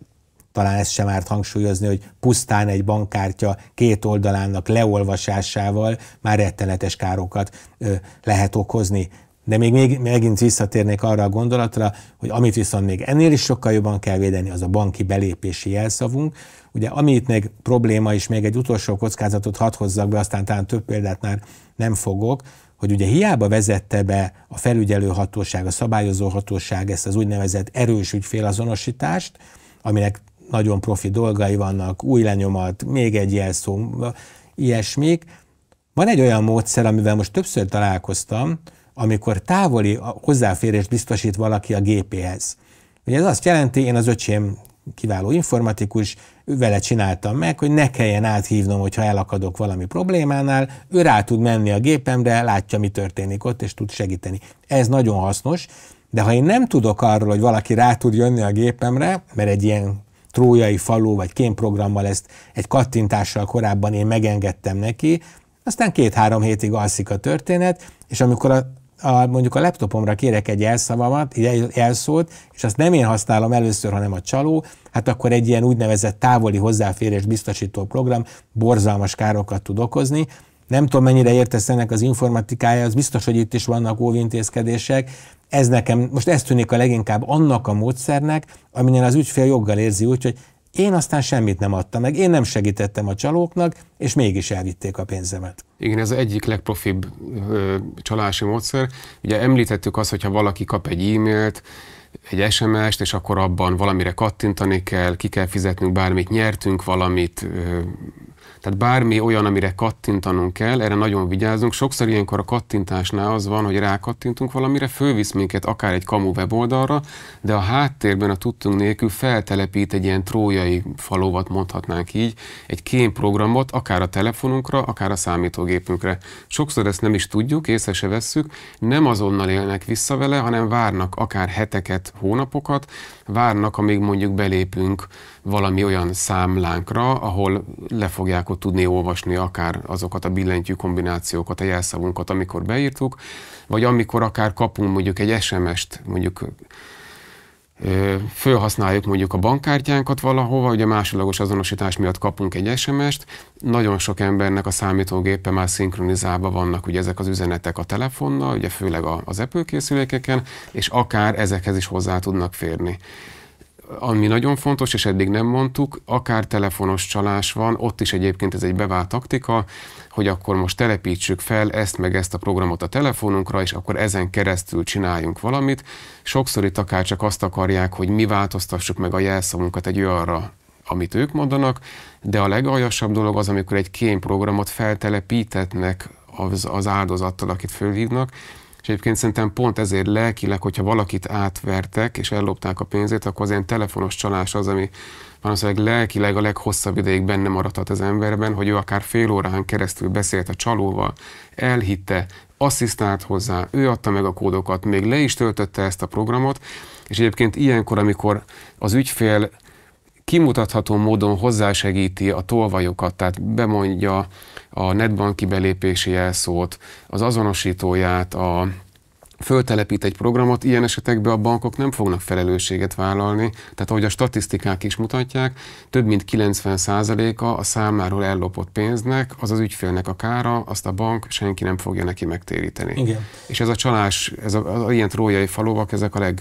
talán ezt sem árt hangsúlyozni, hogy pusztán egy bankkártya két oldalának leolvasásával már rettenetes károkat ö, lehet okozni. De még, még megint visszatérnék arra a gondolatra, hogy amit viszont még ennél is sokkal jobban kell védeni, az a banki belépési jelszavunk. Ugye ami itt még probléma, és még egy utolsó kockázatot hadd hozzak be, aztán talán több példát már nem fogok, hogy ugye hiába vezette be a felügyelő hatóság, a szabályozó hatóság ezt az úgynevezett erős ügyfélazonosítást, aminek nagyon profi dolgai vannak, új lenyomat, még egy jelszó, ilyesmik. Van egy olyan módszer, amivel most többször találkoztam, amikor távoli hozzáférést biztosít valaki a gépéhez. Ugye ez azt jelenti, én az öcsém kiváló informatikus, vele csináltam meg, hogy ne kelljen áthívnom, hogyha elakadok valami problémánál, ő rá tud menni a gépemre, látja, mi történik ott, és tud segíteni. Ez nagyon hasznos, de ha én nem tudok arról, hogy valaki rá tud jönni a gépemre, mert egy ilyen trójai falu vagy kémprogrammal ezt egy kattintással korábban én megengedtem neki, aztán két-három hétig alszik a történet, és amikor a a, mondjuk a laptopomra kérek egy jelszavamat, egy jelszót, és azt nem én használom először, hanem a csaló, hát akkor egy ilyen úgynevezett távoli hozzáférés biztosító program borzalmas károkat tud okozni. Nem tudom, mennyire értesz ennek az informatikája, az biztos, hogy itt is vannak óvintézkedések. Ez nekem, most ez tűnik a leginkább annak a módszernek, aminél az ügyfél joggal érzi úgy, hogy én aztán semmit nem adtam meg, én nem segítettem a csalóknak, és mégis elvitték a pénzemet. Igen, ez az egyik legprofibb ö, csalási módszer. Ugye említettük azt, hogyha valaki kap egy e-mailt, egy SMS-t, és akkor abban valamire kattintani kell, ki kell fizetnünk bármit, nyertünk valamit, ö, tehát bármi olyan, amire kattintanunk kell, erre nagyon vigyázunk. Sokszor ilyenkor a kattintásnál az van, hogy rákattintunk valamire, fölvisz minket akár egy kamu weboldalra, de a háttérben a tudtunk nélkül feltelepít egy ilyen trójai falóvat, mondhatnánk így, egy kémprogramot, akár a telefonunkra, akár a számítógépünkre. Sokszor ezt nem is tudjuk, észre se vesszük, nem azonnal élnek vissza vele, hanem várnak akár heteket, hónapokat, várnak, amíg mondjuk belépünk valami olyan számlánkra, ahol le fogják akkor tudni olvasni akár azokat a billentyű kombinációkat, a jelszavunkat, amikor beírtuk, vagy amikor akár kapunk mondjuk egy SMS-t, mondjuk fölhasználjuk mondjuk a bankkártyánkat valahova, ugye másodlagos azonosítás miatt kapunk egy SMS-t, nagyon sok embernek a számítógépe már szinkronizálva vannak ugye ezek az üzenetek a telefonnal, ugye főleg az Apple készülékeken, és akár ezekhez is hozzá tudnak férni ami nagyon fontos, és eddig nem mondtuk, akár telefonos csalás van, ott is egyébként ez egy bevált taktika, hogy akkor most telepítsük fel ezt meg ezt a programot a telefonunkra, és akkor ezen keresztül csináljunk valamit. Sokszor itt akár csak azt akarják, hogy mi változtassuk meg a jelszavunkat egy olyanra, amit ők mondanak, de a legaljasabb dolog az, amikor egy kémprogramot feltelepítetnek az, az áldozattal, akit fölhívnak, és egyébként szerintem pont ezért lelkileg, hogyha valakit átvertek és ellopták a pénzét, akkor az ilyen telefonos csalás az, ami valószínűleg lelkileg a leghosszabb ideig benne maradhat az emberben, hogy ő akár fél órán keresztül beszélt a csalóval, elhitte, asszisztált hozzá, ő adta meg a kódokat, még le is töltötte ezt a programot, és egyébként ilyenkor, amikor az ügyfél kimutatható módon hozzásegíti a tolvajokat, tehát bemondja a netbanki belépési jelszót, az azonosítóját, a föltelepít egy programot, ilyen esetekben a bankok nem fognak felelősséget vállalni, tehát ahogy a statisztikák is mutatják, több mint 90%-a a számláról ellopott pénznek, az az ügyfélnek a kára, azt a bank senki nem fogja neki megtéríteni. Igen. És ez a csalás, ez a, az, ilyen trójai falóvak, ezek a leg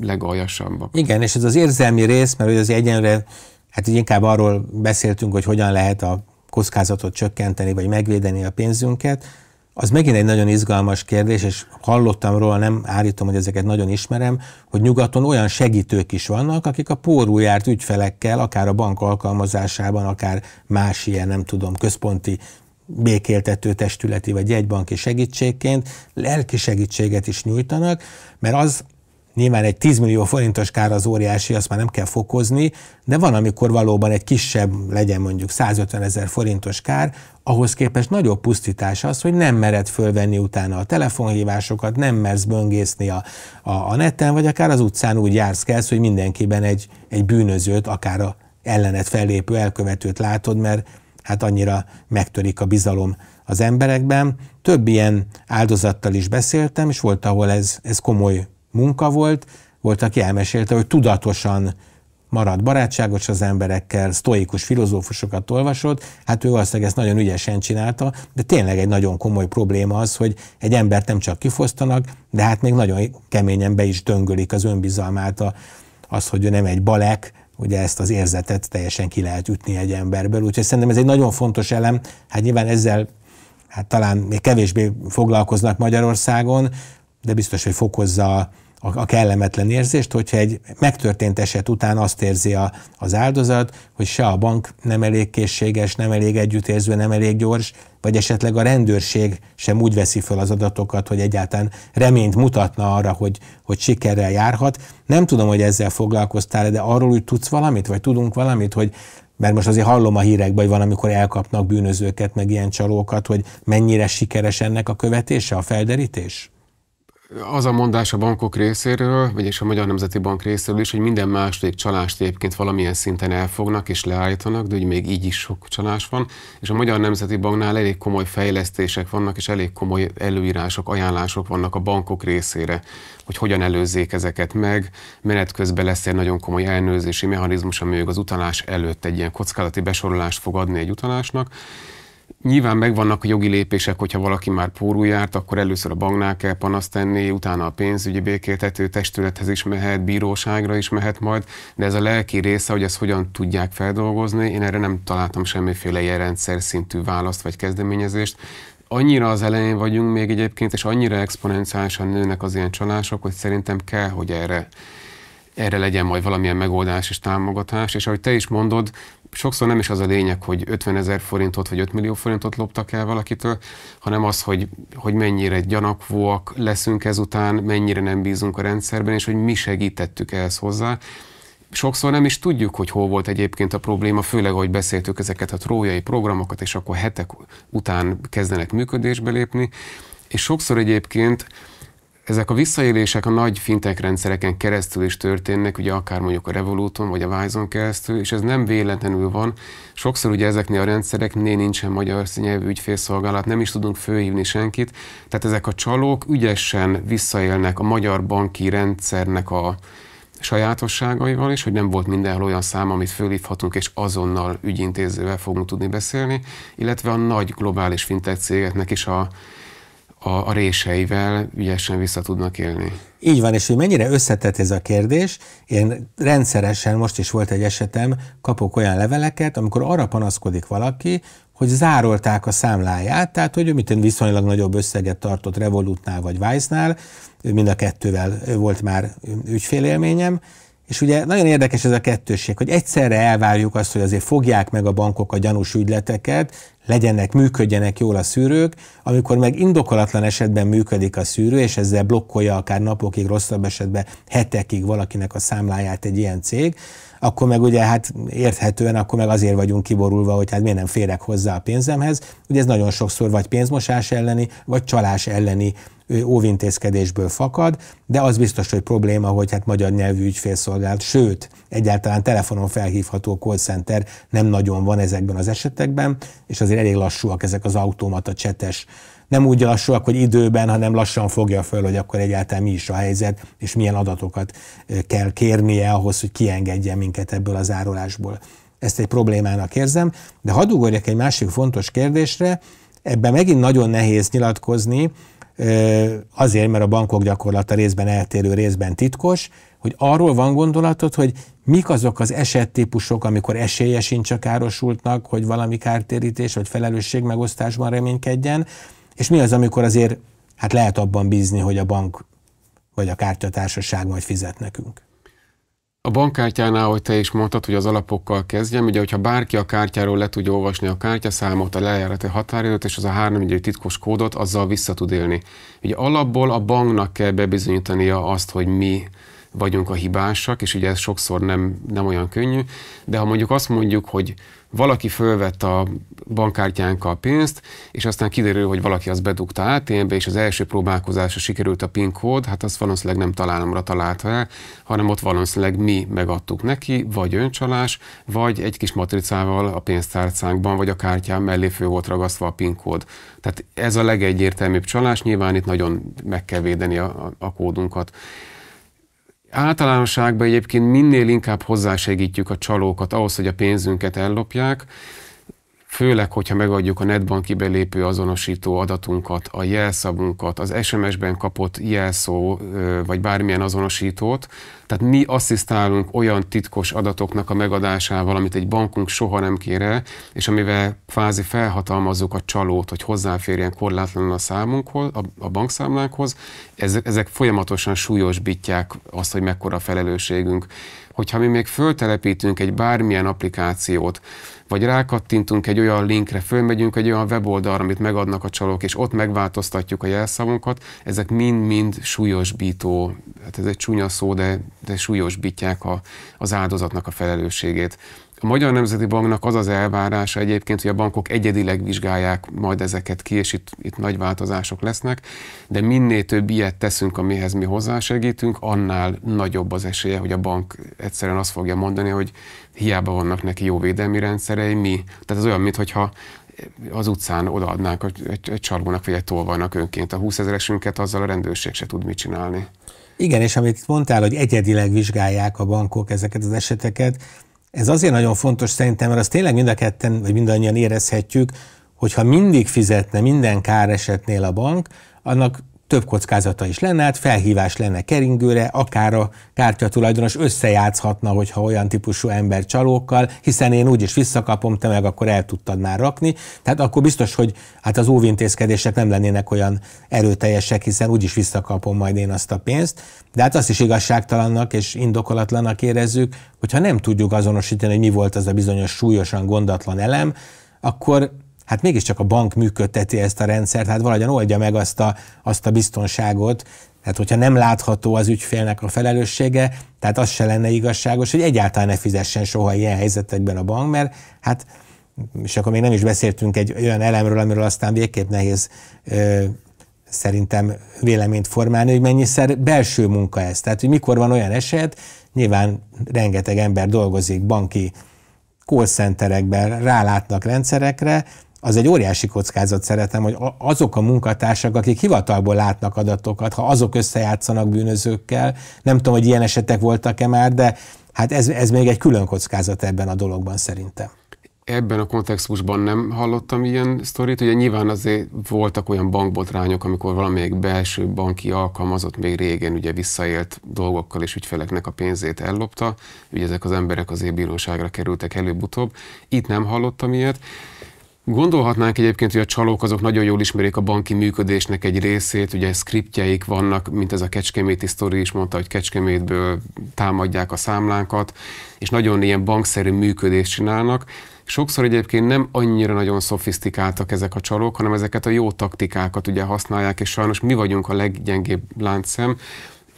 legaljasabbak. Igen, és ez az érzelmi rész, mert az egyenre, hát így inkább arról beszéltünk, hogy hogyan lehet a kockázatot csökkenteni, vagy megvédeni a pénzünket, az megint egy nagyon izgalmas kérdés, és hallottam róla, nem állítom, hogy ezeket nagyon ismerem, hogy nyugaton olyan segítők is vannak, akik a pórújárt ügyfelekkel, akár a bank alkalmazásában, akár más ilyen, nem tudom, központi békéltető testületi vagy jegybanki segítségként lelki segítséget is nyújtanak, mert az Nyilván egy 10 millió forintos kár az óriási, azt már nem kell fokozni, de van, amikor valóban egy kisebb, legyen mondjuk 150 ezer forintos kár, ahhoz képest nagyobb pusztítás az, hogy nem mered fölvenni utána a telefonhívásokat, nem mersz böngészni a, a, a neten, vagy akár az utcán úgy jársz kell, hogy mindenkiben egy, egy bűnözőt, akár a ellenet fellépő elkövetőt látod, mert hát annyira megtörik a bizalom az emberekben. Több ilyen áldozattal is beszéltem, és volt, ahol ez, ez komoly munka volt, volt, aki elmesélte, hogy tudatosan maradt barátságos az emberekkel, sztoikus filozófusokat olvasott, hát ő valószínűleg ezt nagyon ügyesen csinálta, de tényleg egy nagyon komoly probléma az, hogy egy embert nem csak kifosztanak, de hát még nagyon keményen be is döngölik az önbizalmát, a, az, hogy ő nem egy balek, ugye ezt az érzetet teljesen ki lehet ütni egy emberből, úgyhogy szerintem ez egy nagyon fontos elem, hát nyilván ezzel hát talán még kevésbé foglalkoznak Magyarországon, de biztos, hogy fokozza a, a kellemetlen érzést, hogyha egy megtörtént eset után azt érzi a, az áldozat, hogy se a bank nem elég készséges, nem elég együttérző, nem elég gyors, vagy esetleg a rendőrség sem úgy veszi fel az adatokat, hogy egyáltalán reményt mutatna arra, hogy, hogy sikerrel járhat. Nem tudom, hogy ezzel foglalkoztál, de arról úgy tudsz valamit, vagy tudunk valamit, hogy mert most azért hallom a hírekben, hogy van, amikor elkapnak bűnözőket, meg ilyen csalókat, hogy mennyire sikeres ennek a követése, a felderítés? az a mondás a bankok részéről, vagyis a Magyar Nemzeti Bank részéről is, hogy minden második csalást egyébként valamilyen szinten elfognak és leállítanak, de hogy még így is sok csalás van, és a Magyar Nemzeti Banknál elég komoly fejlesztések vannak, és elég komoly előírások, ajánlások vannak a bankok részére, hogy hogyan előzzék ezeket meg. Menet közben lesz egy nagyon komoly elnőzési mechanizmus, ami az utalás előtt egy ilyen kockázati besorolást fog adni egy utalásnak, Nyilván megvannak a jogi lépések, hogyha valaki már pórul járt, akkor először a banknál kell panaszt tenni, utána a pénzügyi békéltető testülethez is mehet, bíróságra is mehet majd, de ez a lelki része, hogy ezt hogyan tudják feldolgozni, én erre nem találtam semmiféle ilyen rendszer szintű választ vagy kezdeményezést, annyira az elején vagyunk még egyébként, és annyira exponenciálisan nőnek az ilyen csalások, hogy szerintem kell, hogy erre, erre legyen majd valamilyen megoldás és támogatás. És ahogy te is mondod, sokszor nem is az a lényeg, hogy 50 ezer forintot vagy 5 millió forintot loptak el valakitől, hanem az, hogy, hogy mennyire gyanakvóak leszünk ezután, mennyire nem bízunk a rendszerben, és hogy mi segítettük ehhez hozzá. Sokszor nem is tudjuk, hogy hol volt egyébként a probléma, főleg, ahogy beszéltük ezeket a trójai programokat, és akkor hetek után kezdenek működésbe lépni. És sokszor egyébként ezek a visszaélések a nagy fintek rendszereken keresztül is történnek, ugye akár mondjuk a Revoluton vagy a wise keresztül, és ez nem véletlenül van. Sokszor ugye ezeknél a rendszereknél nincsen magyar nyelvű ügyfélszolgálat, nem is tudunk főhívni senkit, tehát ezek a csalók ügyesen visszaélnek a magyar banki rendszernek a sajátosságaival is, hogy nem volt mindenhol olyan szám, amit fölhívhatunk, és azonnal ügyintézővel fogunk tudni beszélni, illetve a nagy globális fintech cégeknek is a a, a réseivel ügyesen vissza tudnak élni. Így van, és hogy mennyire összetett ez a kérdés, én rendszeresen, most is volt egy esetem, kapok olyan leveleket, amikor arra panaszkodik valaki, hogy zárolták a számláját, tehát hogy mit viszonylag nagyobb összeget tartott Revolutnál vagy Vice-nál, mind a kettővel volt már ügyfélélményem, és ugye nagyon érdekes ez a kettősség, hogy egyszerre elvárjuk azt, hogy azért fogják meg a bankok a gyanús ügyleteket, legyenek, működjenek jól a szűrők, amikor meg indokolatlan esetben működik a szűrő, és ezzel blokkolja akár napokig, rosszabb esetben hetekig valakinek a számláját egy ilyen cég, akkor meg ugye hát érthetően akkor meg azért vagyunk kiborulva, hogy hát miért nem férek hozzá a pénzemhez. Ugye ez nagyon sokszor vagy pénzmosás elleni, vagy csalás elleni óvintézkedésből fakad, de az biztos, hogy probléma, hogy hát magyar nyelvű ügyfélszolgált, sőt, egyáltalán telefonon felhívható call center nem nagyon van ezekben az esetekben, és azért elég lassúak ezek az automata csetes nem úgy lassúak, hogy időben, hanem lassan fogja föl, hogy akkor egyáltalán mi is a helyzet, és milyen adatokat kell kérnie ahhoz, hogy kiengedje minket ebből az árulásból. Ezt egy problémának érzem, de hadd ugorjak egy másik fontos kérdésre, ebben megint nagyon nehéz nyilatkozni, azért, mert a bankok gyakorlata részben eltérő, részben titkos, hogy arról van gondolatod, hogy mik azok az esettípusok, amikor esélye sincs a károsultnak, hogy valami kártérítés vagy felelősség megosztásban reménykedjen, és mi az, amikor azért hát lehet abban bízni, hogy a bank vagy a kártyatársaság majd fizet nekünk a bankkártyánál, ahogy te is mondtad, hogy az alapokkal kezdjem, ugye, hogyha bárki a kártyáról le tudja olvasni a kártyaszámot, a lejárati határidőt és az a három titkos kódot, azzal vissza tud élni. Ugye alapból a banknak kell bebizonyítania azt, hogy mi vagyunk a hibásak, és ugye ez sokszor nem, nem olyan könnyű, de ha mondjuk azt mondjuk, hogy valaki fölvett a bankkártyánkkal pénzt, és aztán kiderül, hogy valaki az bedugta ATM-be, és az első próbálkozásra sikerült a PIN kód, hát azt valószínűleg nem találomra találta el, hanem ott valószínűleg mi megadtuk neki, vagy öncsalás, vagy egy kis matricával a pénztárcánkban, vagy a kártyán mellé fő volt ragasztva a PIN kód. Tehát ez a legegyértelműbb csalás, nyilván itt nagyon meg kell védeni a, a, a kódunkat általánosságban egyébként minél inkább hozzásegítjük a csalókat ahhoz, hogy a pénzünket ellopják, főleg, hogyha megadjuk a netbanki belépő azonosító adatunkat, a jelszavunkat, az SMS-ben kapott jelszó vagy bármilyen azonosítót, tehát mi asszisztálunk olyan titkos adatoknak a megadásával, amit egy bankunk soha nem kére, és amivel kvázi felhatalmazzuk a csalót, hogy hozzáférjen korlátlanul a számunkhoz, a, a bankszámlánkhoz, ezek, ezek folyamatosan súlyosbítják azt, hogy mekkora felelősségünk. Hogyha mi még föltelepítünk egy bármilyen applikációt, vagy rákattintunk egy olyan linkre, fölmegyünk egy olyan weboldalra, amit megadnak a csalók, és ott megváltoztatjuk a jelszavunkat, ezek mind-mind súlyosbító, hát ez egy csúnya szó, de, de súlyosbítják a, az áldozatnak a felelősségét. A Magyar Nemzeti Banknak az az elvárása egyébként, hogy a bankok egyedileg vizsgálják majd ezeket ki, és itt, itt nagy változások lesznek, de minél több ilyet teszünk, amihez mi hozzásegítünk, annál nagyobb az esélye, hogy a bank egyszerűen azt fogja mondani, hogy hiába vannak neki jó védelmi rendszerei, mi. Tehát ez olyan, mintha az utcán odaadnánk egy, egy, csalónak vagy egy tolvajnak önként a 20 ezeresünket, azzal a rendőrség se tud mit csinálni. Igen, és amit mondtál, hogy egyedileg vizsgálják a bankok ezeket az eseteket, ez azért nagyon fontos szerintem, mert azt tényleg mind a ketten, vagy mindannyian érezhetjük, hogyha mindig fizetne minden kár esetnél a bank, annak több kockázata is lenne, hát felhívás lenne keringőre, akár a kártyatulajdonos összejátszhatna, hogyha olyan típusú ember csalókkal, hiszen én úgyis visszakapom, te meg akkor el tudtad már rakni. Tehát akkor biztos, hogy hát az óvintézkedések nem lennének olyan erőteljesek, hiszen úgyis visszakapom majd én azt a pénzt. De hát azt is igazságtalannak és indokolatlanak érezzük, hogyha nem tudjuk azonosítani, hogy mi volt az a bizonyos súlyosan gondatlan elem, akkor hát mégiscsak a bank működteti ezt a rendszert, hát valahogyan oldja meg azt a, azt a biztonságot, tehát, hogyha nem látható az ügyfélnek a felelőssége, tehát az se lenne igazságos, hogy egyáltalán ne fizessen soha ilyen helyzetekben a bank, mert hát, és akkor még nem is beszéltünk egy olyan elemről, amiről aztán végképp nehéz ö, szerintem véleményt formálni, hogy mennyiszer belső munka ez. Tehát, hogy mikor van olyan eset, nyilván rengeteg ember dolgozik banki call centerekben, rálátnak rendszerekre, az egy óriási kockázat szeretem, hogy azok a munkatársak, akik hivatalból látnak adatokat, ha azok összejátszanak bűnözőkkel, nem tudom, hogy ilyen esetek voltak-e már, de hát ez, ez még egy külön kockázat ebben a dologban szerintem. Ebben a kontextusban nem hallottam ilyen sztorit, ugye nyilván azért voltak olyan bankbotrányok, amikor valamelyik belső banki alkalmazott még régen ugye visszaélt dolgokkal és ügyfeleknek a pénzét ellopta, ugye ezek az emberek azért bíróságra kerültek előbb-utóbb. Itt nem hallottam ilyet. Gondolhatnánk egyébként, hogy a csalók azok nagyon jól ismerik a banki működésnek egy részét, ugye skriptjeik vannak, mint ez a kecskeméti sztori is mondta, hogy kecskemétből támadják a számlánkat, és nagyon ilyen bankszerű működést csinálnak. Sokszor egyébként nem annyira nagyon szofisztikáltak ezek a csalók, hanem ezeket a jó taktikákat ugye használják, és sajnos mi vagyunk a leggyengébb láncszem,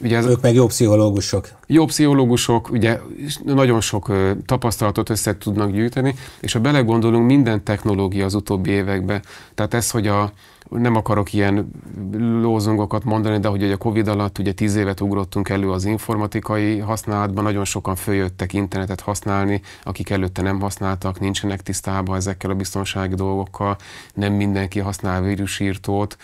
Ugye az, ők meg jó pszichológusok. Jó pszichológusok, ugye nagyon sok ö, tapasztalatot össze tudnak gyűjteni, és ha belegondolunk, minden technológia az utóbbi években. Tehát ez, hogy a, nem akarok ilyen lózongokat mondani, de hogy, hogy a Covid alatt ugye tíz évet ugrottunk elő az informatikai használatban, nagyon sokan följöttek internetet használni, akik előtte nem használtak, nincsenek tisztában ezekkel a biztonsági dolgokkal, nem mindenki használ vírusírtót.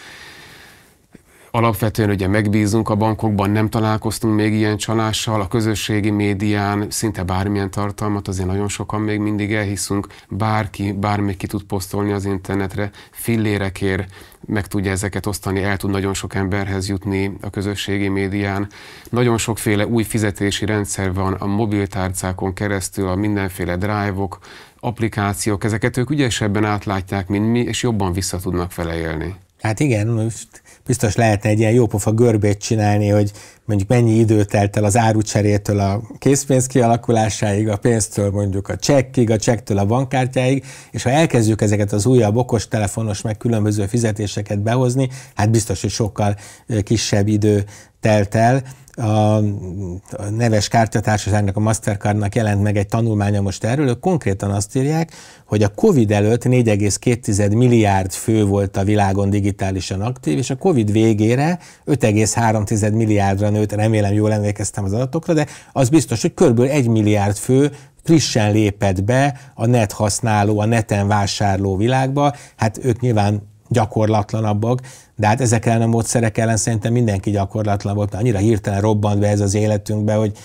Alapvetően ugye megbízunk a bankokban, nem találkoztunk még ilyen csalással, a közösségi médián szinte bármilyen tartalmat azért nagyon sokan még mindig elhiszünk, bárki bármi ki tud posztolni az internetre, fillérekért meg tudja ezeket osztani, el tud nagyon sok emberhez jutni a közösségi médián. Nagyon sokféle új fizetési rendszer van a mobiltárcákon keresztül, a mindenféle drive-ok, applikációk, ezeket ők ügyesebben átlátják, mint mi, és jobban vissza tudnak vele élni. Hát igen, most biztos lehetne egy ilyen jópofa görbét csinálni, hogy mondjuk mennyi idő telt el az árucserétől a készpénz kialakulásáig, a pénztől mondjuk a csekkig, a csektől a bankkártyáig, és ha elkezdjük ezeket az újabb okos telefonos meg különböző fizetéseket behozni, hát biztos, hogy sokkal kisebb idő telt el a, a neves kártyatársaságnak, a Mastercardnak jelent meg egy tanulmánya most erről, ők konkrétan azt írják, hogy a Covid előtt 4,2 milliárd fő volt a világon digitálisan aktív, és a Covid végére 5,3 milliárdra nőtt, remélem jól emlékeztem az adatokra, de az biztos, hogy körülbelül 1 milliárd fő frissen lépett be a net használó, a neten vásárló világba, hát ők nyilván gyakorlatlanabbak, de hát ezek ellen a módszerek ellen szerintem mindenki gyakorlatlan volt, annyira hirtelen robbant be ez az életünkbe, hogy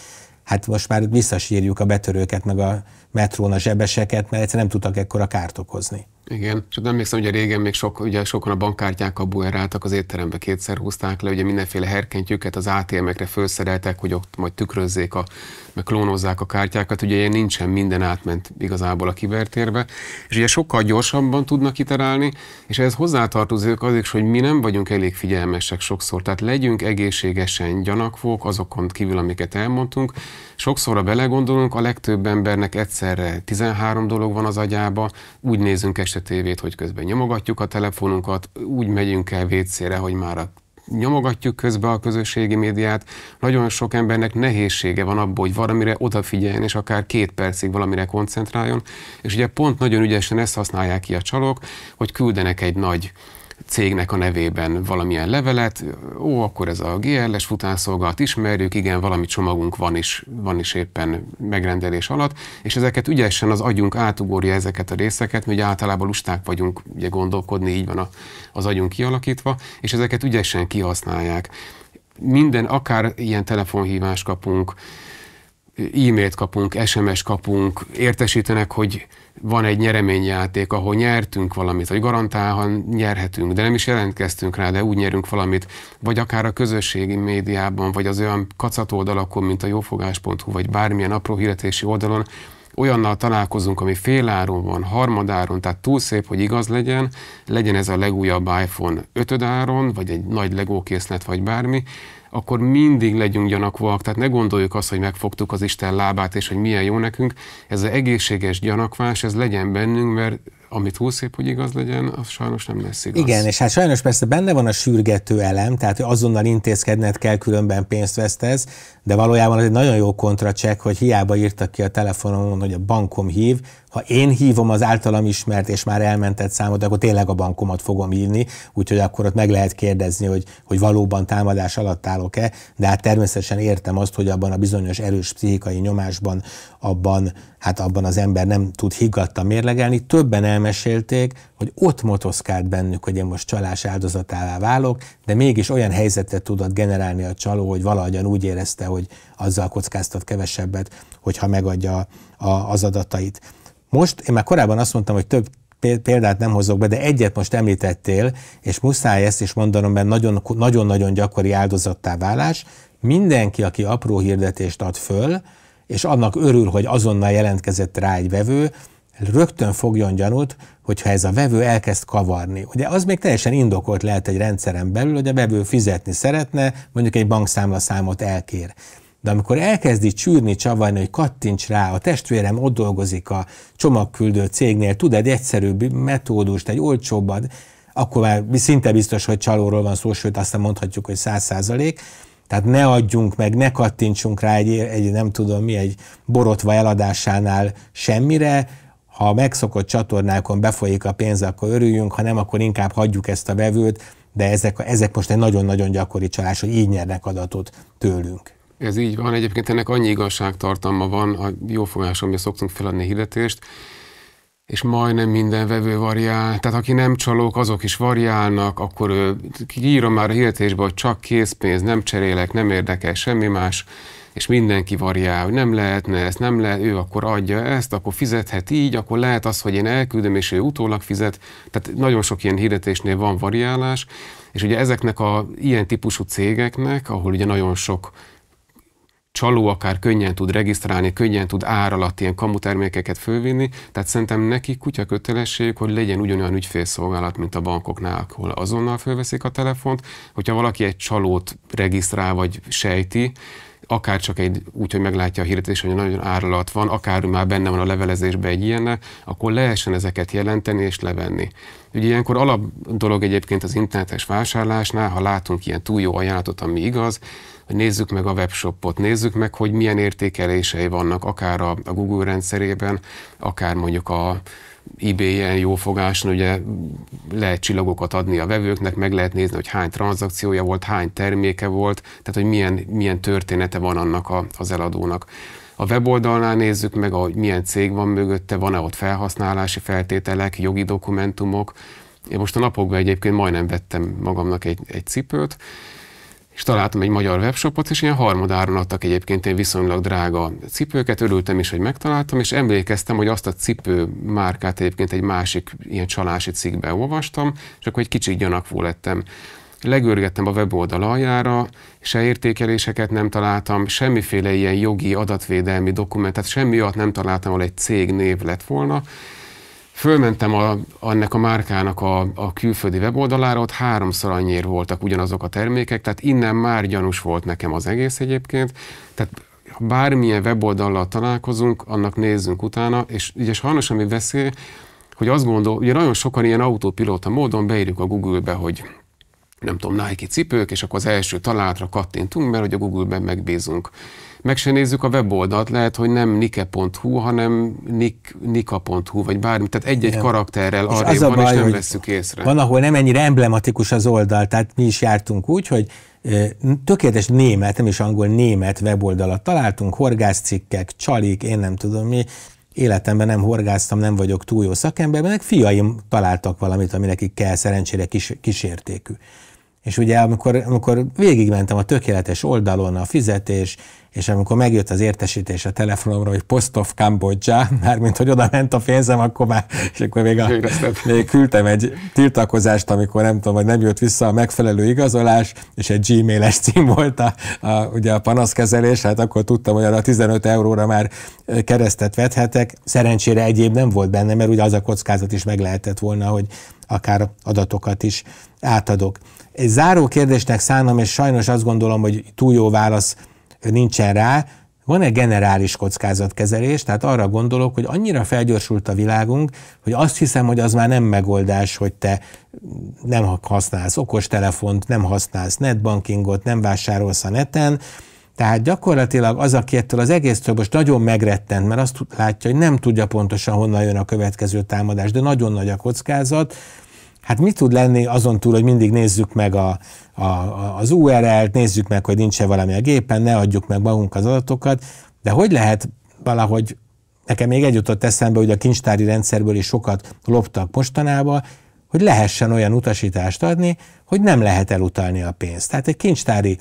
hát most már visszasírjuk a betörőket, meg a metrón a zsebeseket, mert egyszerűen nem tudtak ekkora kárt okozni. Igen, és nem emlékszem, a régen még sok, ugye sokan a bankkártyákkal bueráltak, az étterembe kétszer húzták le, ugye mindenféle herkentjüket az ATM-ekre felszereltek, hogy ott majd tükrözzék, a, meg klónozzák a kártyákat, ugye ilyen nincsen, minden átment igazából a kibertérbe, és ugye sokkal gyorsabban tudnak iterálni, és ehhez hozzátartozik az is, hogy mi nem vagyunk elég figyelmesek sokszor, tehát legyünk egészségesen gyanakvók azokon kívül, amiket elmondtunk, sokszor, a belegondolunk, a legtöbb embernek egyszerre 13 dolog van az agyába, úgy nézünk a tévét, hogy közben nyomogatjuk a telefonunkat, úgy megyünk el vécére, hogy már a nyomogatjuk közben a közösségi médiát, nagyon sok embernek nehézsége van abból, hogy valamire odafigyeljen, és akár két percig valamire koncentráljon, és ugye pont nagyon ügyesen ezt használják ki a csalók, hogy küldenek egy nagy cégnek a nevében valamilyen levelet, ó, akkor ez a GLS futánszolgálat ismerjük, igen, valami csomagunk van is, van is éppen megrendelés alatt, és ezeket ügyesen az agyunk átugorja ezeket a részeket, mi ugye általában lusták vagyunk ugye gondolkodni, így van a, az agyunk kialakítva, és ezeket ügyesen kihasználják. Minden, akár ilyen telefonhívást kapunk, e-mailt kapunk, SMS kapunk, értesítenek, hogy van egy nyereményjáték, ahol nyertünk valamit, vagy garantálhan nyerhetünk, de nem is jelentkeztünk rá, de úgy nyerünk valamit, vagy akár a közösségi médiában, vagy az olyan kacat oldalakon, mint a jófogás.hu, vagy bármilyen apró hirdetési oldalon, olyannal találkozunk, ami féláron van, harmadáron, tehát túl szép, hogy igaz legyen, legyen ez a legújabb iPhone ötödáron, vagy egy nagy legókészlet, készlet, vagy bármi, akkor mindig legyünk gyanakvóak, tehát ne gondoljuk azt, hogy megfogtuk az Isten lábát, és hogy milyen jó nekünk. Ez az egészséges gyanakvás, ez legyen bennünk, mert amit túl szép, hogy igaz legyen, az sajnos nem lesz igaz. Igen, és hát sajnos persze benne van a sürgető elem, tehát hogy azonnal intézkedned kell, különben pénzt vesztesz, de valójában az egy nagyon jó kontracsek, hogy hiába írtak ki a telefonomon, hogy a bankom hív, ha én hívom az általam ismert és már elmentett számot, akkor tényleg a bankomat fogom írni, úgyhogy akkor ott meg lehet kérdezni, hogy, hogy valóban támadás alatt állok-e, de hát természetesen értem azt, hogy abban a bizonyos erős pszichikai nyomásban, abban, hát abban az ember nem tud higgadta mérlegelni. Többen elmesélték, hogy ott motoszkált bennük, hogy én most csalás áldozatává válok, de mégis olyan helyzetet tudott generálni a csaló, hogy valahogyan úgy érezte, hogy azzal kockáztat kevesebbet, hogyha megadja a, az adatait. Most, én már korábban azt mondtam, hogy több példát nem hozok be, de egyet most említettél, és muszáj ezt is mondanom, mert nagyon-nagyon gyakori áldozattá válás. Mindenki, aki apró hirdetést ad föl, és annak örül, hogy azonnal jelentkezett rá egy vevő, rögtön fogjon gyanút, hogyha ez a vevő elkezd kavarni. Ugye az még teljesen indokolt lehet egy rendszeren belül, hogy a vevő fizetni szeretne, mondjuk egy bankszámla számot elkér. De amikor elkezdi csűrni, csavarni, hogy kattints rá, a testvérem ott dolgozik a csomagküldő cégnél, tud egy egyszerűbb metódust, egy olcsóbbat, akkor már szinte biztos, hogy csalóról van szó, sőt aztán mondhatjuk, hogy száz százalék. Tehát ne adjunk meg, ne kattintsunk rá egy, egy nem tudom mi, egy borotva eladásánál semmire, ha a megszokott csatornákon befolyik a pénz, akkor örüljünk, ha nem, akkor inkább hagyjuk ezt a vevőt, de ezek, ezek most egy nagyon-nagyon gyakori csalás, hogy így nyernek adatot tőlünk. Ez így van, egyébként ennek annyi igazságtartalma van, a fogásom, hogy szoktunk feladni hirdetést, és majdnem minden vevő variál, tehát aki nem csalók, azok is variálnak, akkor ő, írom már a hirdetésbe, hogy csak készpénz, nem cserélek, nem érdekel semmi más, és mindenki variál, hogy nem lehetne ezt, nem lehet, ő akkor adja ezt, akkor fizethet így, akkor lehet az, hogy én elküldöm, és ő utólag fizet. Tehát nagyon sok ilyen hirdetésnél van variálás, és ugye ezeknek a ilyen típusú cégeknek, ahol ugye nagyon sok csaló akár könnyen tud regisztrálni, könnyen tud ár alatt ilyen kamutermékeket fölvinni, tehát szerintem neki kutya kötelességük, hogy legyen ugyanolyan ügyfélszolgálat, mint a bankoknál, ahol azonnal fölveszik a telefont, hogyha valaki egy csalót regisztrál vagy sejti, akár csak egy, úgy, hogy meglátja a hirdetés, hogy nagyon áralat van, akár már benne van a levelezésbe egy ilyenne, akkor lehessen ezeket jelenteni és levenni. Ugye ilyenkor alap dolog egyébként az internetes vásárlásnál, ha látunk ilyen túl jó ajánlatot, ami igaz, hogy nézzük meg a webshopot, nézzük meg, hogy milyen értékelései vannak, akár a, a Google rendszerében, akár mondjuk a eBay-en jófogáson ugye lehet csillagokat adni a vevőknek, meg lehet nézni, hogy hány tranzakciója volt, hány terméke volt, tehát hogy milyen, milyen története van annak a, az eladónak. A weboldalnál nézzük meg, hogy milyen cég van mögötte, van-e ott felhasználási feltételek, jogi dokumentumok. Én most a napokban egyébként majdnem vettem magamnak egy, egy cipőt, és találtam egy magyar webshopot, és ilyen harmadáron adtak egyébként én viszonylag drága cipőket, örültem is, hogy megtaláltam, és emlékeztem, hogy azt a cipő márkát egyébként egy másik ilyen csalási cikkben olvastam, és akkor egy kicsit gyanakvó lettem. Legörgettem a weboldal aljára, se értékeléseket nem találtam, semmiféle ilyen jogi, adatvédelmi dokumentet, semmi olyat nem találtam, ahol egy cég név lett volna, Fölmentem a, annak a márkának a, a külföldi weboldalára, ott háromszor annyiért voltak ugyanazok a termékek, tehát innen már gyanús volt nekem az egész egyébként. Tehát ha bármilyen weboldallal találkozunk, annak nézzünk utána, és ugye sajnos ami veszély, hogy azt gondol, ugye nagyon sokan ilyen autópilóta módon beírjuk a Google-be, hogy nem tudom, Nike cipők, és akkor az első találatra kattintunk, mert hogy a Google-ben megbízunk meg se nézzük a weboldalt, lehet, hogy nem nike.hu, hanem nik, nika.hu, vagy bármi, tehát egy-egy nem. karakterrel és van, baj, és nem veszük észre. Van, ahol nem ennyire emblematikus az oldal, tehát mi is jártunk úgy, hogy tökéletes német, nem is angol, német weboldalat találtunk, horgászcikkek, csalik, én nem tudom mi, életemben nem horgáztam, nem vagyok túl jó szakember, mert fiaim találtak valamit, ami nekik kell, szerencsére kis, kísértékű. És ugye amikor, amikor végigmentem a tökéletes oldalon a fizetés, és amikor megjött az értesítés a telefonomra, hogy Postov Kambodzsa, mármint hogy oda ment a pénzem, akkor már, és akkor még, a, még küldtem egy tiltakozást, amikor nem tudom, vagy nem jött vissza a megfelelő igazolás, és egy gmail-es cím volt a, a, ugye a panaszkezelés, hát akkor tudtam, hogy arra 15 euróra már keresztet vethetek. Szerencsére egyéb nem volt benne, mert ugye az a kockázat is meg lehetett volna, hogy akár adatokat is átadok. Egy záró kérdésnek szánom, és sajnos azt gondolom, hogy túl jó válasz nincsen rá, van-e generális kockázatkezelés? Tehát arra gondolok, hogy annyira felgyorsult a világunk, hogy azt hiszem, hogy az már nem megoldás, hogy te nem használsz okostelefont, nem használsz netbankingot, nem vásárolsz a neten, tehát gyakorlatilag az, aki ettől az egész most nagyon megrettent, mert azt látja, hogy nem tudja pontosan honnan jön a következő támadás, de nagyon nagy a kockázat, hát mi tud lenni azon túl, hogy mindig nézzük meg a, a, a, az URL-t, nézzük meg, hogy nincs-e valami a gépen, ne adjuk meg magunk az adatokat, de hogy lehet valahogy, nekem még egy jutott eszembe, hogy a kincstári rendszerből is sokat loptak mostanában, hogy lehessen olyan utasítást adni, hogy nem lehet elutalni a pénzt. Tehát egy kincstári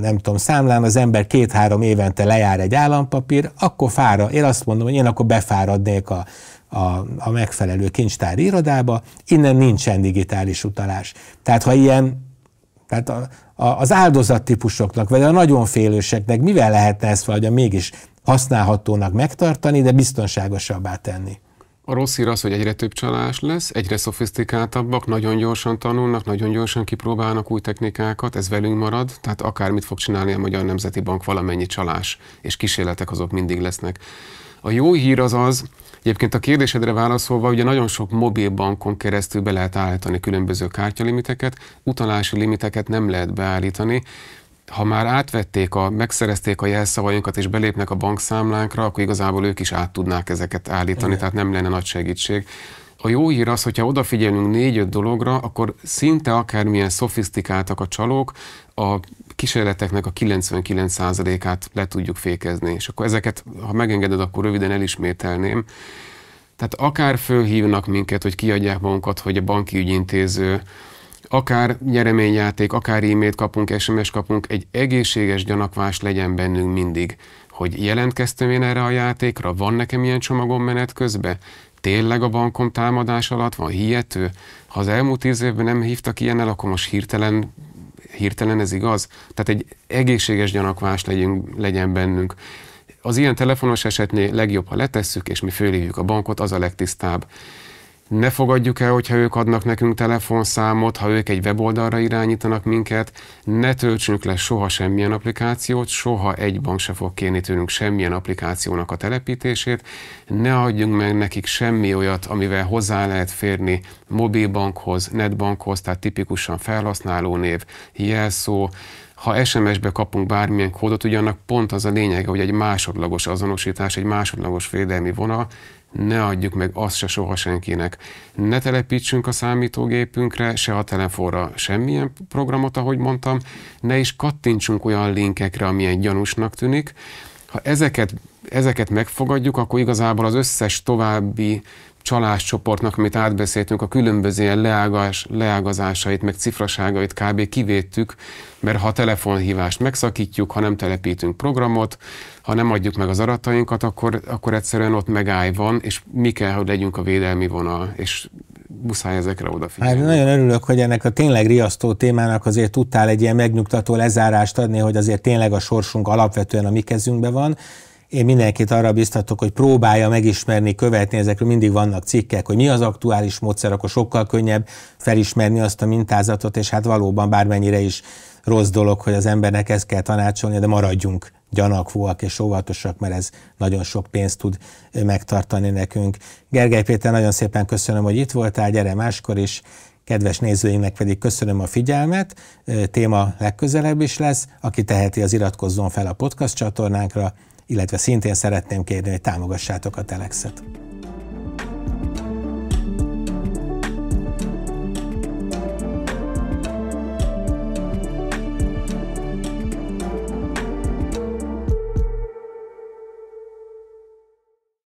nem tudom, számlán az ember két-három évente lejár egy állampapír, akkor fára, én azt mondom, hogy én akkor befáradnék a, a, a megfelelő kincstári irodába, innen nincsen digitális utalás. Tehát ha ilyen tehát a, a, az áldozattípusoknak, vagy a nagyon félőseknek mivel lehetne ezt a mégis használhatónak megtartani, de biztonságosabbá tenni? A rossz hír az, hogy egyre több csalás lesz, egyre szofisztikáltabbak, nagyon gyorsan tanulnak, nagyon gyorsan kipróbálnak új technikákat, ez velünk marad, tehát akármit fog csinálni a Magyar Nemzeti Bank, valamennyi csalás és kísérletek azok mindig lesznek. A jó hír az az, Egyébként a kérdésedre válaszolva, ugye nagyon sok mobilbankon keresztül be lehet állítani különböző kártyalimiteket, utalási limiteket nem lehet beállítani, ha már átvették, a, megszerezték a jelszavainkat és belépnek a bankszámlánkra, akkor igazából ők is át tudnák ezeket állítani, Igen. tehát nem lenne nagy segítség. A jó hír az, hogyha odafigyelünk négy-öt dologra, akkor szinte akármilyen szofisztikáltak a csalók, a kísérleteknek a 99%-át le tudjuk fékezni. És akkor ezeket, ha megengeded, akkor röviden elismételném. Tehát akár fölhívnak minket, hogy kiadják magunkat, hogy a banki ügyintéző, akár nyereményjáték, akár e-mailt kapunk, SMS kapunk, egy egészséges gyanakvás legyen bennünk mindig, hogy jelentkeztem én erre a játékra, van nekem ilyen csomagom menet közben, tényleg a bankom támadás alatt van, hihető. Ha az elmúlt tíz évben nem hívtak ilyen el, akkor most hirtelen hirtelen ez igaz? Tehát egy egészséges gyanakvás legyen, legyen bennünk. Az ilyen telefonos esetnél legjobb, ha letesszük, és mi fölhívjuk a bankot, az a legtisztább ne fogadjuk el, hogyha ők adnak nekünk telefonszámot, ha ők egy weboldalra irányítanak minket, ne töltsünk le soha semmilyen applikációt, soha egy bank se fog kérni tőlünk semmilyen applikációnak a telepítését, ne adjunk meg nekik semmi olyat, amivel hozzá lehet férni mobilbankhoz, netbankhoz, tehát tipikusan felhasználónév, jelszó, ha SMS-be kapunk bármilyen kódot, ugyanak annak pont az a lényege, hogy egy másodlagos azonosítás, egy másodlagos védelmi vonal, ne adjuk meg azt se soha senkinek. Ne telepítsünk a számítógépünkre, se a telefonra semmilyen programot, ahogy mondtam, ne is kattintsunk olyan linkekre, amilyen gyanúsnak tűnik. Ha ezeket ezeket megfogadjuk, akkor igazából az összes további csaláscsoportnak, amit átbeszéltünk, a különböző ilyen leágaz, leágazásait, meg cifraságait kb. kivédtük, mert ha a telefonhívást megszakítjuk, ha nem telepítünk programot, ha nem adjuk meg az adatainkat, akkor, akkor egyszerűen ott megáll van, és mi kell, hogy legyünk a védelmi vonal, és muszáj ezekre odafigyelni. Hát nagyon örülök, hogy ennek a tényleg riasztó témának azért tudtál egy ilyen megnyugtató lezárást adni, hogy azért tényleg a sorsunk alapvetően a mi kezünkben van, én mindenkit arra biztatok, hogy próbálja megismerni, követni, ezekről mindig vannak cikkek, hogy mi az aktuális módszer, akkor sokkal könnyebb felismerni azt a mintázatot, és hát valóban bármennyire is rossz dolog, hogy az embernek ezt kell tanácsolni, de maradjunk gyanakvóak és óvatosak, mert ez nagyon sok pénzt tud megtartani nekünk. Gergely Péter, nagyon szépen köszönöm, hogy itt voltál, gyere máskor is, Kedves nézőinknek pedig köszönöm a figyelmet, téma legközelebb is lesz, aki teheti, az iratkozzon fel a podcast csatornánkra, illetve szintén szeretném kérni, hogy támogassátok a Telexet.